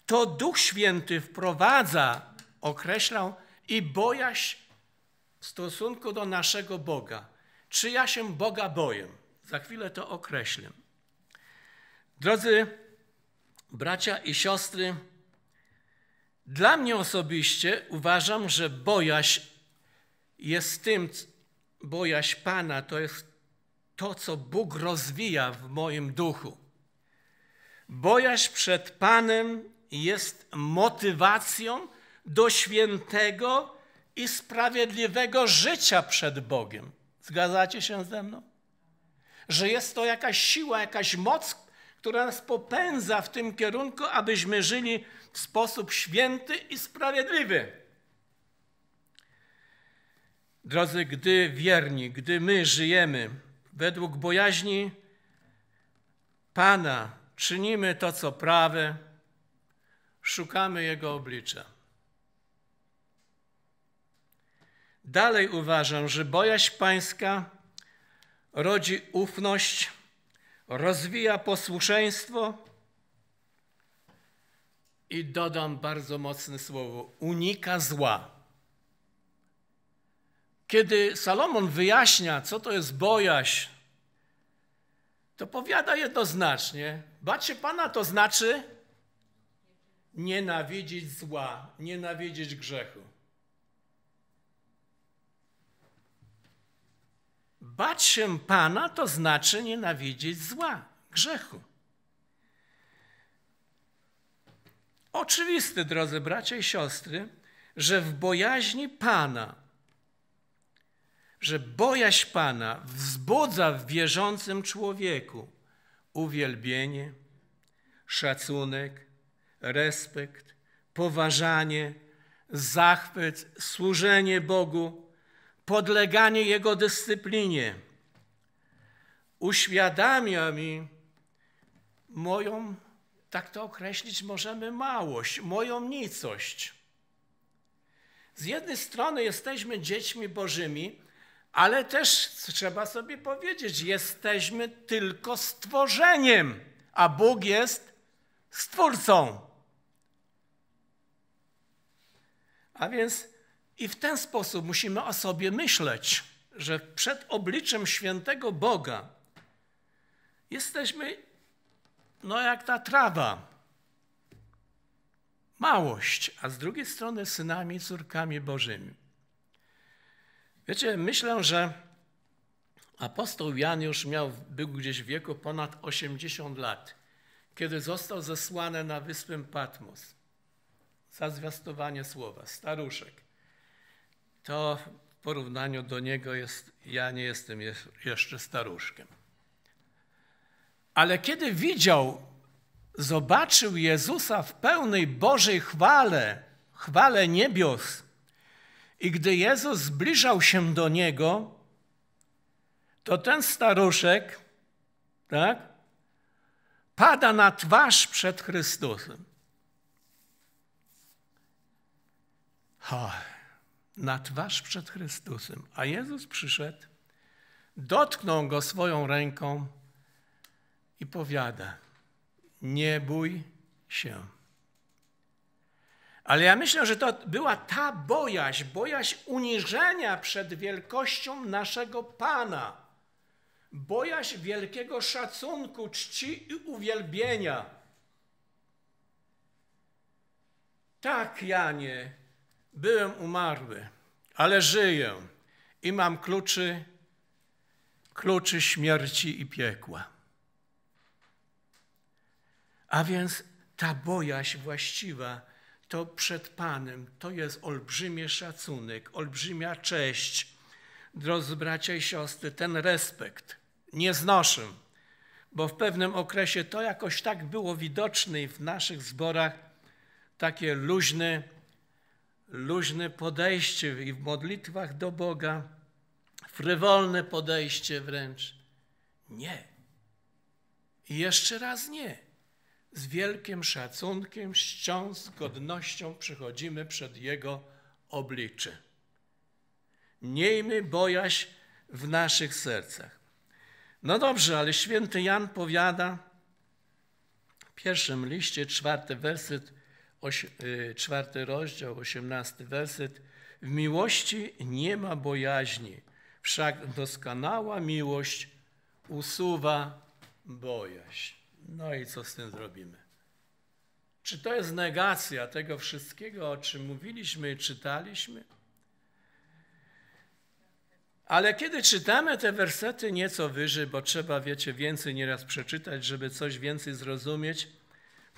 To Duch Święty wprowadza, określał, i bojaźń w stosunku do naszego Boga. Czy ja się Boga boję? Za chwilę to określę. Drodzy bracia i siostry, dla mnie osobiście uważam, że bojaź jest tym, bojaź Pana to jest to, co Bóg rozwija w moim duchu. Bojaź przed Panem jest motywacją do świętego i sprawiedliwego życia przed Bogiem. Zgadzacie się ze mną? Że jest to jakaś siła, jakaś moc, która nas popędza w tym kierunku, abyśmy żyli w sposób święty i sprawiedliwy. Drodzy, gdy wierni, gdy my żyjemy według bojaźni Pana, czynimy to, co prawe, szukamy Jego oblicza. Dalej uważam, że bojaźń Pańska rodzi ufność rozwija posłuszeństwo i dodam bardzo mocne słowo unika zła. Kiedy Salomon wyjaśnia, co to jest bojaźń, to powiada jednoznacznie: bać Pana to znaczy nienawidzić zła, nienawidzić grzechu. Bać się Pana to znaczy nienawidzieć zła, grzechu. Oczywiste, drodzy bracia i siostry, że w bojaźni Pana, że bojaźń Pana wzbudza w wierzącym człowieku uwielbienie, szacunek, respekt, poważanie, zachwyt, służenie Bogu, podleganie Jego dyscyplinie. Uświadamia mi moją, tak to określić możemy, małość, moją nicość. Z jednej strony jesteśmy dziećmi bożymi, ale też trzeba sobie powiedzieć, jesteśmy tylko stworzeniem, a Bóg jest stwórcą. A więc i w ten sposób musimy o sobie myśleć, że przed obliczem świętego Boga jesteśmy no jak ta trawa. Małość, a z drugiej strony synami córkami Bożymi. Wiecie, myślę, że apostoł Jan już miał, był gdzieś w wieku ponad 80 lat, kiedy został zesłany na wyspę Patmos za zwiastowanie słowa, staruszek to w porównaniu do niego jest, ja nie jestem jeszcze staruszkiem. Ale kiedy widział, zobaczył Jezusa w pełnej Bożej chwale, chwale niebios, i gdy Jezus zbliżał się do niego, to ten staruszek, tak, pada na twarz przed Chrystusem. Ha na twarz przed Chrystusem. A Jezus przyszedł, dotknął go swoją ręką i powiada: Nie bój się. Ale ja myślę, że to była ta bojaźń, bojaźń uniżenia przed wielkością naszego Pana, bojaźń wielkiego szacunku, czci i uwielbienia. Tak, Janie, Byłem umarły, ale żyję i mam kluczy, kluczy śmierci i piekła. A więc ta bojaźń właściwa to przed Panem, to jest olbrzymi szacunek, olbrzymia cześć. Drodzy bracia i siostry, ten respekt nie znoszę, bo w pewnym okresie to jakoś tak było widoczne i w naszych zborach takie luźne, luźne podejście i w modlitwach do Boga, frywolne podejście wręcz. Nie. I jeszcze raz nie. Z wielkim szacunkiem, z czcią, z godnością przychodzimy przed Jego oblicze. Miejmy bojaźń w naszych sercach. No dobrze, ale święty Jan powiada w pierwszym liście, czwarty werset, Y, czwarty rozdział, osiemnasty werset. W miłości nie ma bojaźni, wszak doskonała miłość usuwa bojaźń. No i co z tym zrobimy? Czy to jest negacja tego wszystkiego, o czym mówiliśmy, czytaliśmy? Ale kiedy czytamy te wersety nieco wyżej, bo trzeba, wiecie, więcej nieraz przeczytać, żeby coś więcej zrozumieć,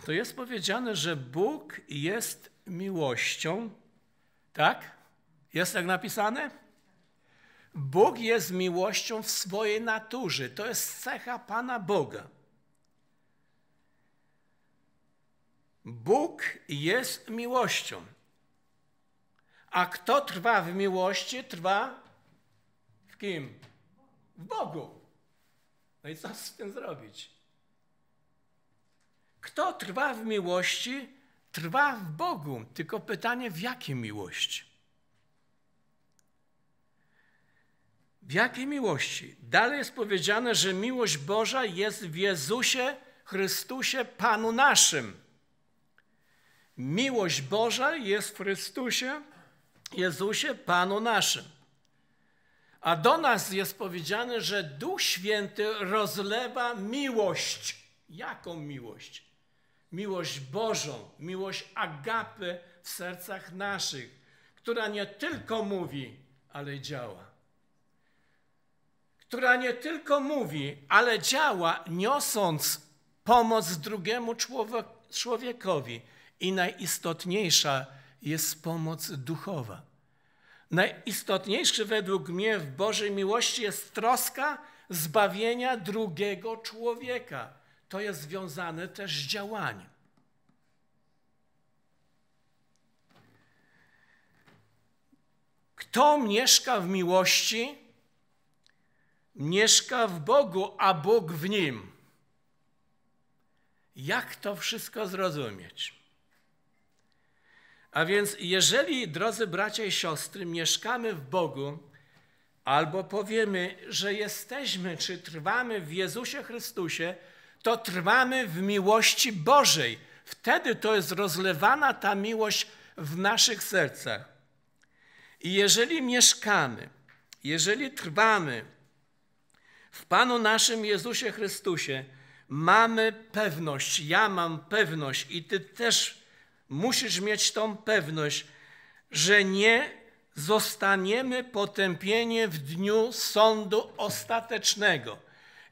to jest powiedziane, że Bóg jest miłością. Tak? Jest tak napisane? Bóg jest miłością w swojej naturze. To jest cecha Pana Boga. Bóg jest miłością. A kto trwa w miłości, trwa w kim? W Bogu. No i co z tym zrobić? Kto trwa w miłości, trwa w Bogu. Tylko pytanie, w jakiej miłości? W jakiej miłości? Dalej jest powiedziane, że miłość Boża jest w Jezusie Chrystusie Panu naszym. Miłość Boża jest w Chrystusie, Jezusie Panu naszym. A do nas jest powiedziane, że Duch Święty rozlewa miłość. Jaką miłość? miłość Bożą, miłość agapy w sercach naszych, która nie tylko mówi, ale działa. Która nie tylko mówi, ale działa, niosąc pomoc drugiemu człowiekowi. I najistotniejsza jest pomoc duchowa. Najistotniejszy według mnie w Bożej miłości jest troska zbawienia drugiego człowieka to jest związane też z działaniem. Kto mieszka w miłości, mieszka w Bogu, a Bóg w nim. Jak to wszystko zrozumieć? A więc, jeżeli, drodzy bracia i siostry, mieszkamy w Bogu, albo powiemy, że jesteśmy czy trwamy w Jezusie Chrystusie, to trwamy w miłości Bożej. Wtedy to jest rozlewana ta miłość w naszych sercach. I jeżeli mieszkamy, jeżeli trwamy w Panu naszym Jezusie Chrystusie, mamy pewność, ja mam pewność i Ty też musisz mieć tą pewność, że nie zostaniemy potępieni w dniu sądu ostatecznego.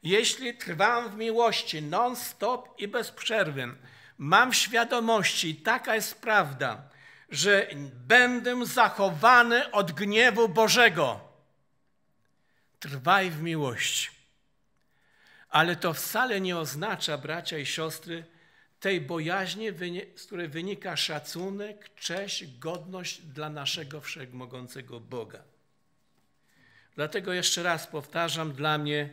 Jeśli trwam w miłości non-stop i bez przerwy, mam w świadomości, taka jest prawda, że będę zachowany od gniewu Bożego. Trwaj w miłości. Ale to wcale nie oznacza, bracia i siostry, tej bojaźni, z której wynika szacunek, cześć, godność dla naszego wszechmogącego Boga. Dlatego jeszcze raz powtarzam, dla mnie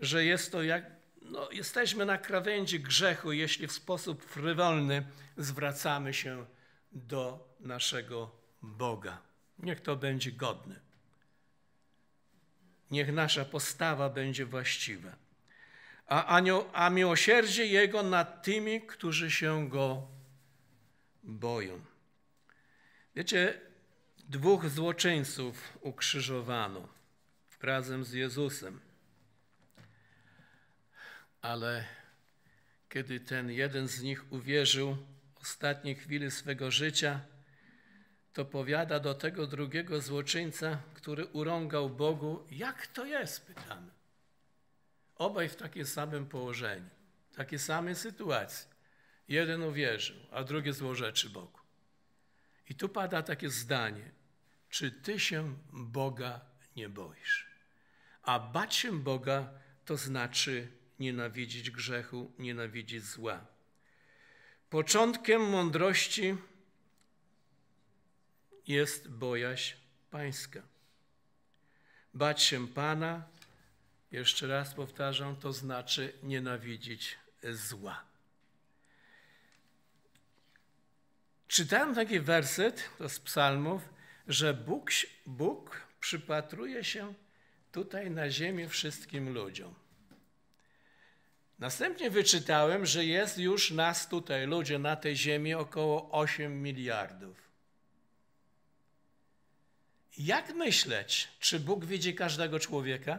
że jest to jak, no, jesteśmy na krawędzi grzechu, jeśli w sposób frywolny zwracamy się do naszego Boga. Niech to będzie godne. Niech nasza postawa będzie właściwa. A, anioł, a miłosierdzie Jego nad tymi, którzy się Go boją. Wiecie, dwóch złoczyńców ukrzyżowano razem z Jezusem ale kiedy ten jeden z nich uwierzył w ostatniej chwili swego życia, to powiada do tego drugiego złoczyńca, który urągał Bogu, jak to jest, pytamy. Obaj w takim samym położeniu, w takiej samej sytuacji. Jeden uwierzył, a drugi złorzeczy Bogu. I tu pada takie zdanie, czy ty się Boga nie boisz? A bać się Boga to znaczy nienawidzić grzechu, nienawidzić zła. Początkiem mądrości jest bojaźń pańska. Bać się Pana, jeszcze raz powtarzam, to znaczy nienawidzić zła. Czytałem taki werset to z psalmów, że Bóg, Bóg przypatruje się tutaj na ziemi wszystkim ludziom. Następnie wyczytałem, że jest już nas tutaj, ludzie na tej ziemi, około 8 miliardów. Jak myśleć, czy Bóg widzi każdego człowieka?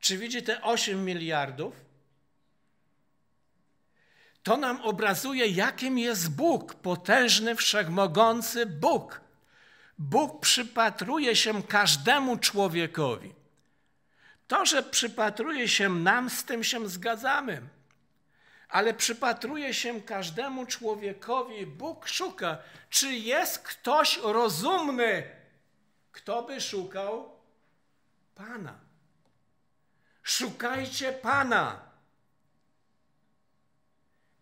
Czy widzi te 8 miliardów? To nam obrazuje, jakim jest Bóg, potężny, wszechmogący Bóg. Bóg przypatruje się każdemu człowiekowi. To, że przypatruje się nam, z tym się zgadzamy. Ale przypatruje się każdemu człowiekowi. Bóg szuka, czy jest ktoś rozumny, kto by szukał Pana. Szukajcie Pana.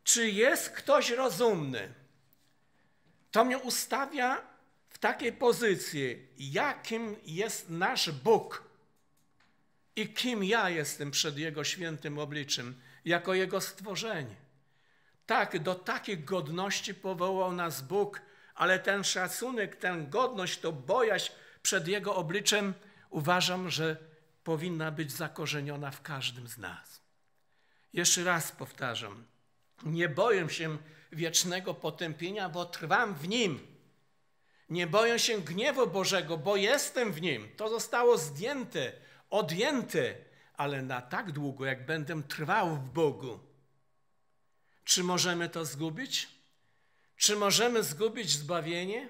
Czy jest ktoś rozumny? To mnie ustawia w takiej pozycji, jakim jest nasz Bóg. I kim ja jestem przed Jego świętym obliczem, jako Jego stworzenie. Tak, do takich godności powołał nas Bóg, ale ten szacunek, tę godność, to bojaźń przed Jego obliczem uważam, że powinna być zakorzeniona w każdym z nas. Jeszcze raz powtarzam, nie boję się wiecznego potępienia, bo trwam w Nim. Nie boję się gniewu Bożego, bo jestem w Nim. To zostało zdjęte odjęty, ale na tak długo, jak będę trwał w Bogu. Czy możemy to zgubić? Czy możemy zgubić zbawienie?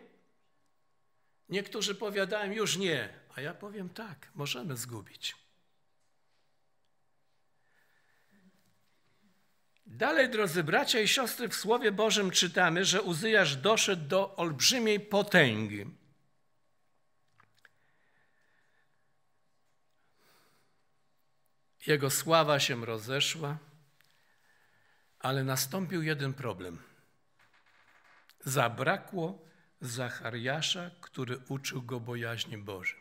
Niektórzy powiadają już nie, a ja powiem tak, możemy zgubić. Dalej, drodzy bracia i siostry, w Słowie Bożym czytamy, że Uzyjasz doszedł do olbrzymiej potęgi. Jego sława się rozeszła, ale nastąpił jeden problem. Zabrakło Zachariasza, który uczył go bojaźni Boży.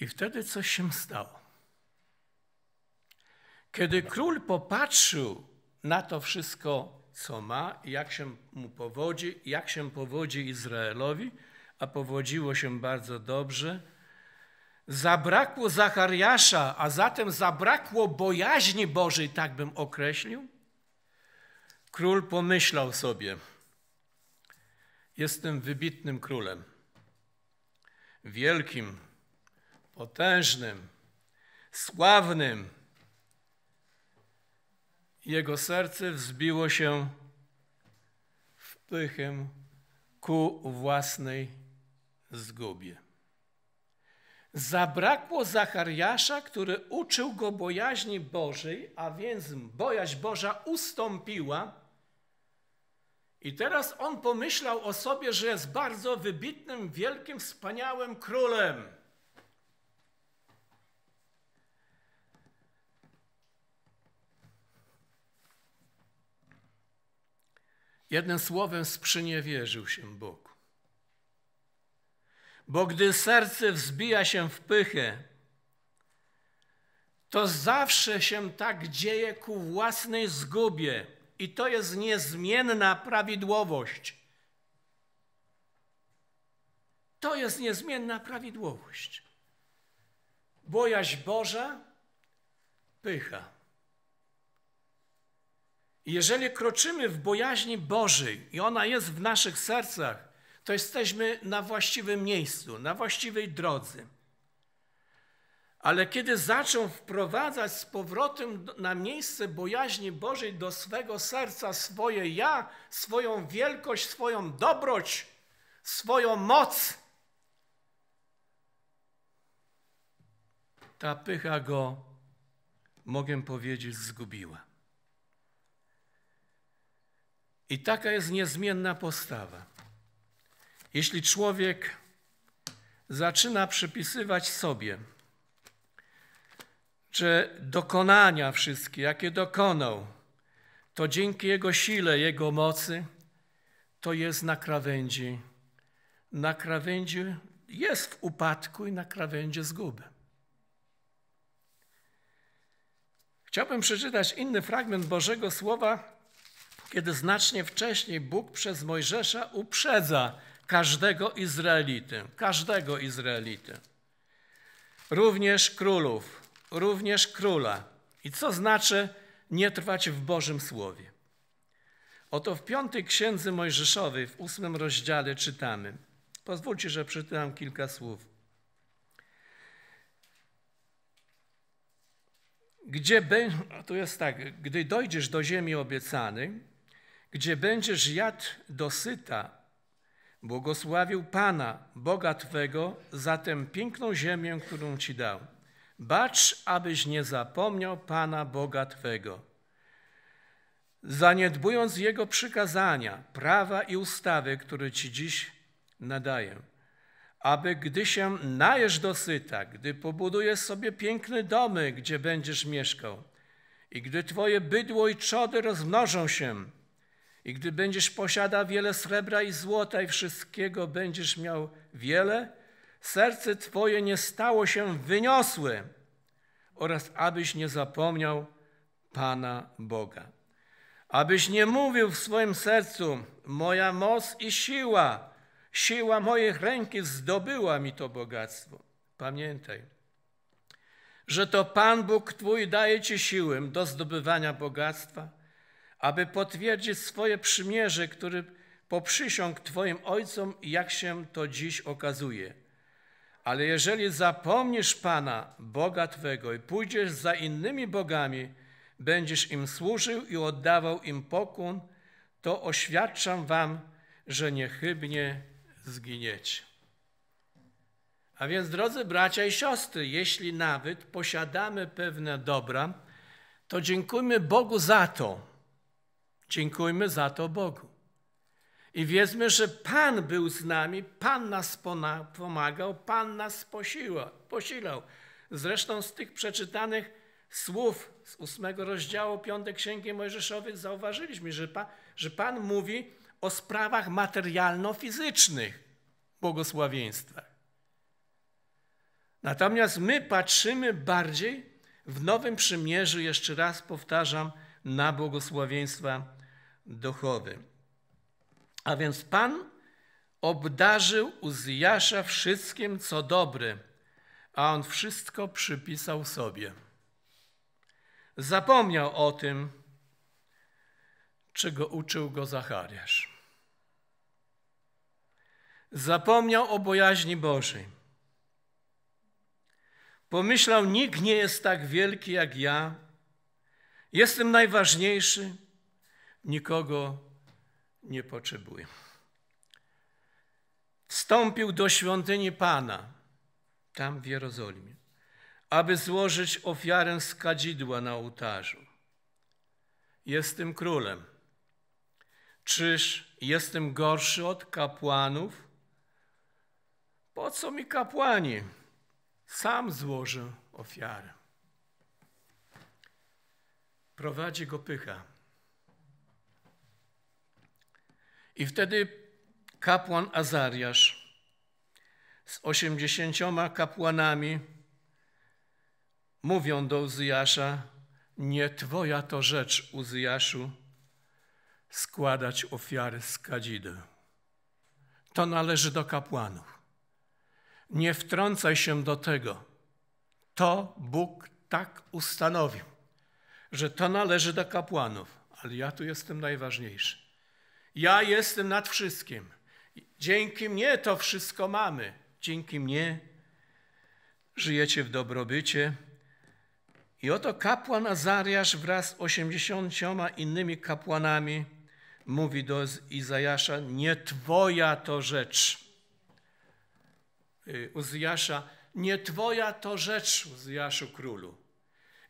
I wtedy coś się stało. Kiedy król popatrzył na to wszystko, co ma, jak się mu powodzi, jak się powodzi Izraelowi, a powodziło się bardzo dobrze, Zabrakło Zachariasza, a zatem zabrakło bojaźni Bożej, tak bym określił. Król pomyślał sobie, jestem wybitnym królem, wielkim, potężnym, sławnym. Jego serce wzbiło się wpychem ku własnej zgubie. Zabrakło Zachariasza, który uczył go bojaźni Bożej, a więc bojaźń Boża ustąpiła. I teraz on pomyślał o sobie, że jest bardzo wybitnym, wielkim, wspaniałym królem. Jednym słowem wierzył się Bóg. Bo gdy serce wzbija się w pychę, to zawsze się tak dzieje ku własnej zgubie i to jest niezmienna prawidłowość. To jest niezmienna prawidłowość. Bojaźń Boża, pycha. Jeżeli kroczymy w bojaźni Bożej i ona jest w naszych sercach, to jesteśmy na właściwym miejscu, na właściwej drodze. Ale kiedy zaczął wprowadzać z powrotem na miejsce bojaźni Bożej do swego serca swoje ja, swoją wielkość, swoją dobroć, swoją moc, ta pycha go, mogę powiedzieć, zgubiła. I taka jest niezmienna postawa. Jeśli człowiek zaczyna przypisywać sobie, że dokonania wszystkie, jakie dokonał, to dzięki Jego sile, Jego mocy, to jest na krawędzi. Na krawędzi jest w upadku i na krawędzi zguby. Chciałbym przeczytać inny fragment Bożego Słowa, kiedy znacznie wcześniej Bóg przez Mojżesza uprzedza każdego Izraelity, każdego Izraelity, również królów, również króla. I co znaczy nie trwać w Bożym Słowie? Oto w piątej księdze Mojżeszowej, w ósmym rozdziale czytamy. Pozwólcie, że przeczytam kilka słów. Gdzie by, tu jest tak, gdy dojdziesz do ziemi obiecanej, gdzie będziesz jadł dosyta Błogosławił Pana, Boga Twego, za tę piękną ziemię, którą Ci dał. Bacz, abyś nie zapomniał Pana, Boga Twego. Zaniedbując Jego przykazania, prawa i ustawy, które Ci dziś nadaję, aby gdy się najesz dosyta, gdy pobudujesz sobie piękne domy, gdzie będziesz mieszkał i gdy Twoje bydło i trzody rozmnożą się, i gdy będziesz posiadał wiele srebra i złota i wszystkiego będziesz miał wiele, serce Twoje nie stało się wyniosłe oraz abyś nie zapomniał Pana Boga. Abyś nie mówił w swoim sercu, moja moc i siła, siła moich ręki zdobyła mi to bogactwo. Pamiętaj, że to Pan Bóg Twój daje Ci siłę do zdobywania bogactwa, aby potwierdzić swoje przymierze, który poprzysiągł Twoim ojcom, jak się to dziś okazuje. Ale jeżeli zapomnisz Pana, Boga Twego, i pójdziesz za innymi bogami, będziesz im służył i oddawał im pokłon, to oświadczam Wam, że niechybnie zginiecie. A więc, drodzy bracia i siostry, jeśli nawet posiadamy pewne dobra, to dziękujmy Bogu za to, Dziękujmy za to Bogu. I wiedzmy, że Pan był z nami, Pan nas pomagał, Pan nas posilał. Zresztą z tych przeczytanych słów z ósmego rozdziału piątej Księgi Mojżeszowej zauważyliśmy, że, że Pan mówi o sprawach materialno-fizycznych błogosławieństwach. Natomiast my patrzymy bardziej w Nowym Przymierzu, jeszcze raz powtarzam, na błogosławieństwa dochowy. A więc Pan obdarzył Uzjasza wszystkim, co dobre, a on wszystko przypisał sobie. Zapomniał o tym, czego uczył go Zachariasz. Zapomniał o bojaźni Bożej. Pomyślał, nikt nie jest tak wielki jak ja. Jestem najważniejszy nikogo nie potrzebuje. Wstąpił do świątyni Pana, tam w Jerozolimie, aby złożyć ofiarę z kadzidła na ołtarzu. Jestem królem. Czyż jestem gorszy od kapłanów? Po co mi kapłani? Sam złożę ofiarę. Prowadzi go pycha. I wtedy kapłan Azariasz z osiemdziesięcioma kapłanami mówią do Uzjasza, nie Twoja to rzecz, Uzjaszu, składać ofiary z kadzidy. To należy do kapłanów. Nie wtrącaj się do tego. To Bóg tak ustanowił, że to należy do kapłanów, ale ja tu jestem najważniejszy. Ja jestem nad wszystkim. Dzięki mnie to wszystko mamy. Dzięki mnie żyjecie w dobrobycie. I oto kapłan Azariasz wraz z osiemdziesięcioma innymi kapłanami mówi do Izajasza, nie twoja to rzecz. Y, Uzjasza, nie twoja to rzecz, Uzjaszu królu.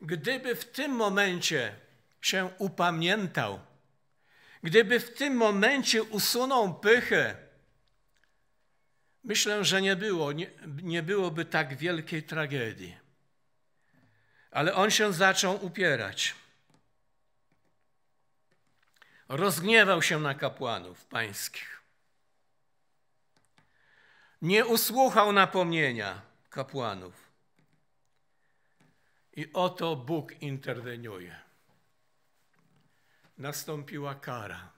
Gdyby w tym momencie się upamiętał, Gdyby w tym momencie usunął pychę, myślę, że nie, było, nie, nie byłoby tak wielkiej tragedii. Ale on się zaczął upierać. Rozgniewał się na kapłanów pańskich. Nie usłuchał napomnienia kapłanów. I oto Bóg interweniuje nastąpiła kara.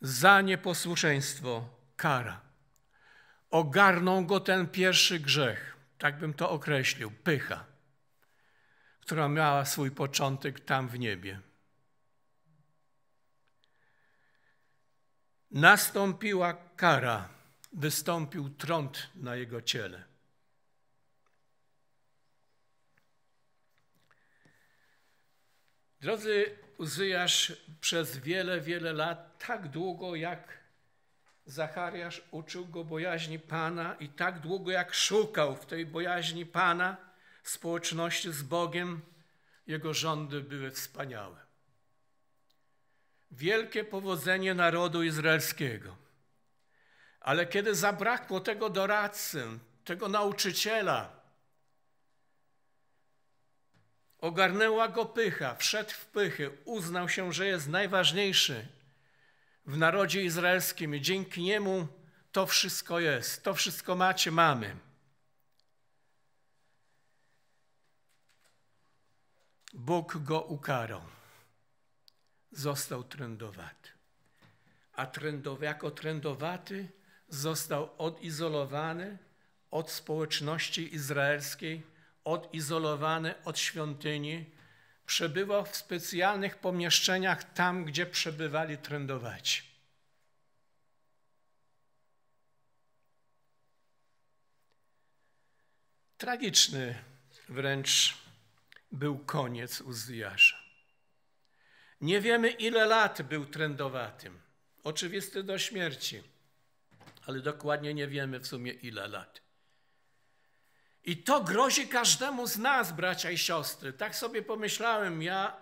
Za nieposłuszeństwo kara. Ogarnął go ten pierwszy grzech, tak bym to określił, pycha, która miała swój początek tam w niebie. Nastąpiła kara, wystąpił trąd na jego ciele. Drodzy Uzyjasz przez wiele, wiele lat, tak długo jak Zachariasz uczył go bojaźni Pana i tak długo jak szukał w tej bojaźni Pana, społeczności z Bogiem, jego rządy były wspaniałe. Wielkie powodzenie narodu izraelskiego. Ale kiedy zabrakło tego doradcy, tego nauczyciela, Ogarnęła go pycha, wszedł w pychy, uznał się, że jest najważniejszy w narodzie izraelskim i dzięki niemu to wszystko jest, to wszystko macie, mamy. Bóg go ukarał. Został trędowaty. A trędow, jako trędowaty został odizolowany od społeczności izraelskiej odizolowany od świątyni, przebywał w specjalnych pomieszczeniach tam, gdzie przebywali trędowaci. Tragiczny wręcz był koniec Uzjasza. Nie wiemy, ile lat był trędowatym. Oczywisty do śmierci, ale dokładnie nie wiemy w sumie, ile lat. I to grozi każdemu z nas, bracia i siostry. Tak sobie pomyślałem, ja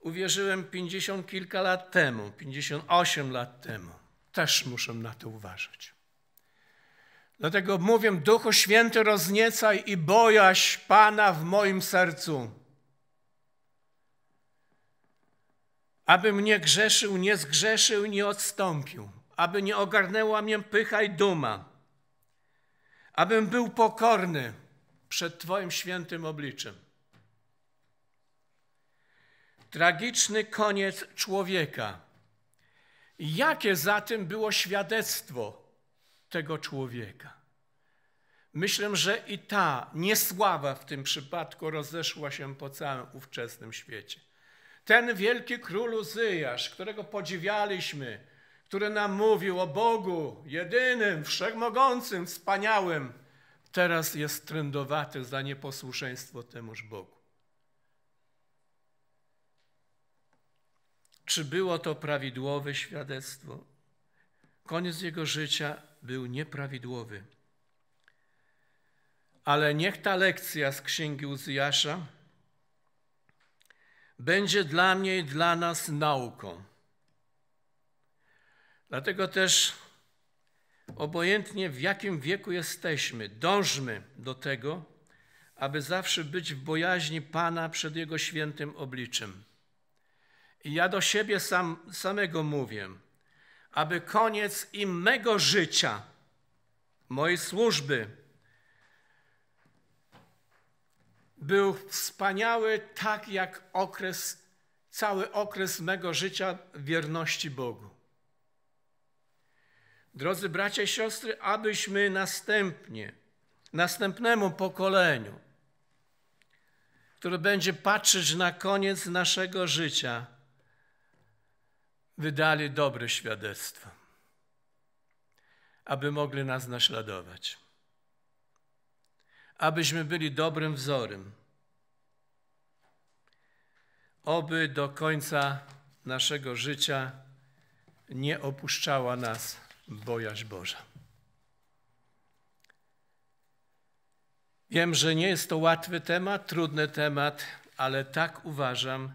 uwierzyłem 50 kilka lat temu, 58 lat temu. Też muszę na to uważać. Dlatego mówię, Duchu Święty, rozniecaj i bojaź Pana w moim sercu. Abym nie grzeszył, nie zgrzeszył, nie odstąpił. Aby nie ogarnęła mnie pycha i duma abym był pokorny przed Twoim świętym obliczem. Tragiczny koniec człowieka. Jakie za tym było świadectwo tego człowieka? Myślę, że i ta niesława w tym przypadku rozeszła się po całym ówczesnym świecie. Ten wielki król Uzyjasz, którego podziwialiśmy, który nam mówił o Bogu, jedynym, wszechmogącym, wspaniałym, teraz jest trędowaty za nieposłuszeństwo temuż Bogu. Czy było to prawidłowe świadectwo? Koniec jego życia był nieprawidłowy. Ale niech ta lekcja z księgi Uzjasza będzie dla mnie i dla nas nauką Dlatego też obojętnie w jakim wieku jesteśmy, dążmy do tego, aby zawsze być w bojaźni Pana przed Jego świętym obliczem. I ja do siebie sam, samego mówię, aby koniec i mego życia, mojej służby, był wspaniały, tak jak okres, cały okres mego życia wierności Bogu. Drodzy bracia i siostry, abyśmy następnie, następnemu pokoleniu, które będzie patrzeć na koniec naszego życia, wydali dobre świadectwo, aby mogli nas naśladować, abyśmy byli dobrym wzorem. Oby do końca naszego życia nie opuszczała nas bojaźń Boża. Wiem, że nie jest to łatwy temat, trudny temat, ale tak uważam.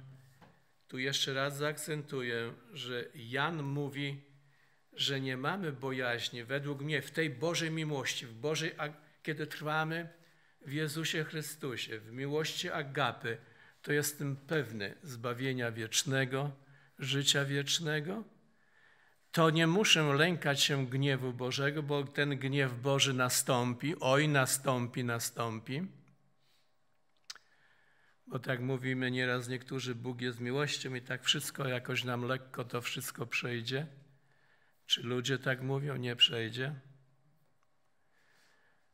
Tu jeszcze raz zaakcentuję, że Jan mówi, że nie mamy bojaźni według mnie w tej Bożej miłości, w Bożej, kiedy trwamy w Jezusie Chrystusie, w miłości agapy, to jestem pewny zbawienia wiecznego, życia wiecznego to nie muszę lękać się gniewu Bożego, bo ten gniew Boży nastąpi, oj, nastąpi, nastąpi. Bo tak mówimy nieraz niektórzy, Bóg jest miłością i tak wszystko jakoś nam lekko to wszystko przejdzie. Czy ludzie tak mówią? Nie przejdzie.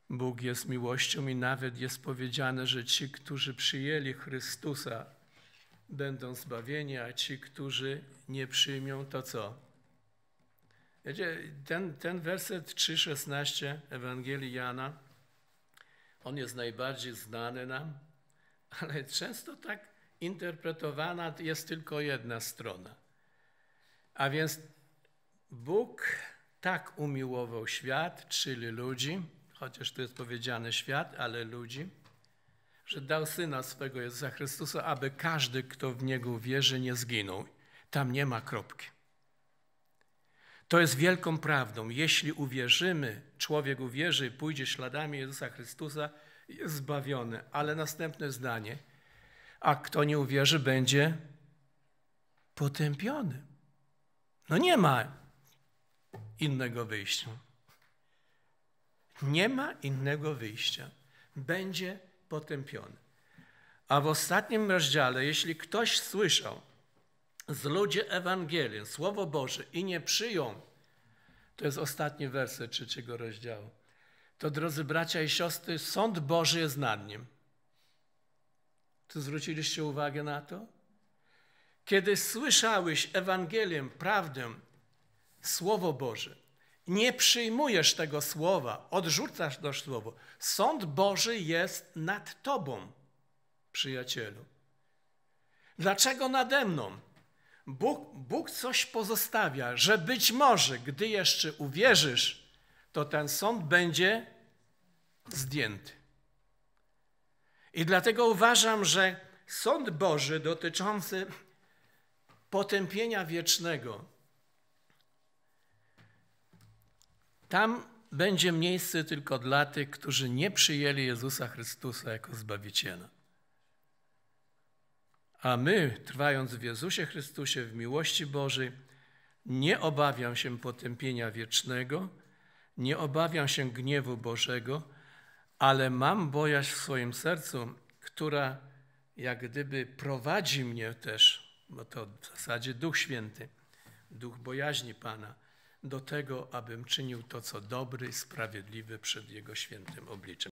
Bóg jest miłością i nawet jest powiedziane, że ci, którzy przyjęli Chrystusa, będą zbawieni, a ci, którzy nie przyjmią, to co? Wiecie, ten, ten werset 3,16 Ewangelii Jana, on jest najbardziej znany nam, ale często tak interpretowana jest tylko jedna strona. A więc Bóg tak umiłował świat, czyli ludzi, chociaż tu jest powiedziane świat, ale ludzi, że dał Syna swego Jezusa Chrystusa, aby każdy, kto w Niego wierzy, nie zginął. Tam nie ma kropki. To jest wielką prawdą. Jeśli uwierzymy, człowiek uwierzy i pójdzie śladami Jezusa Chrystusa, jest zbawiony. Ale następne zdanie. A kto nie uwierzy, będzie potępiony. No nie ma innego wyjścia. Nie ma innego wyjścia. Będzie potępiony. A w ostatnim rozdziale, jeśli ktoś słyszał, z ludzie Ewangelię, Słowo Boże i nie przyją, to jest ostatni werset trzeciego rozdziału, to drodzy bracia i siostry, sąd Boży jest nad nim. Czy zwróciliście uwagę na to? Kiedy słyszałeś Ewangelię, prawdę, Słowo Boże, nie przyjmujesz tego słowa, odrzucasz to słowo. Sąd Boży jest nad tobą, przyjacielu. Dlaczego nade mną? Bóg, Bóg coś pozostawia, że być może, gdy jeszcze uwierzysz, to ten sąd będzie zdjęty. I dlatego uważam, że sąd Boży dotyczący potępienia wiecznego, tam będzie miejsce tylko dla tych, którzy nie przyjęli Jezusa Chrystusa jako Zbawiciela. A my, trwając w Jezusie Chrystusie, w miłości Bożej, nie obawiam się potępienia wiecznego, nie obawiam się gniewu Bożego, ale mam bojaźń w swoim sercu, która jak gdyby prowadzi mnie też, bo to w zasadzie Duch Święty, Duch bojaźni Pana, do tego, abym czynił to, co dobry, i sprawiedliwy przed Jego świętym obliczem.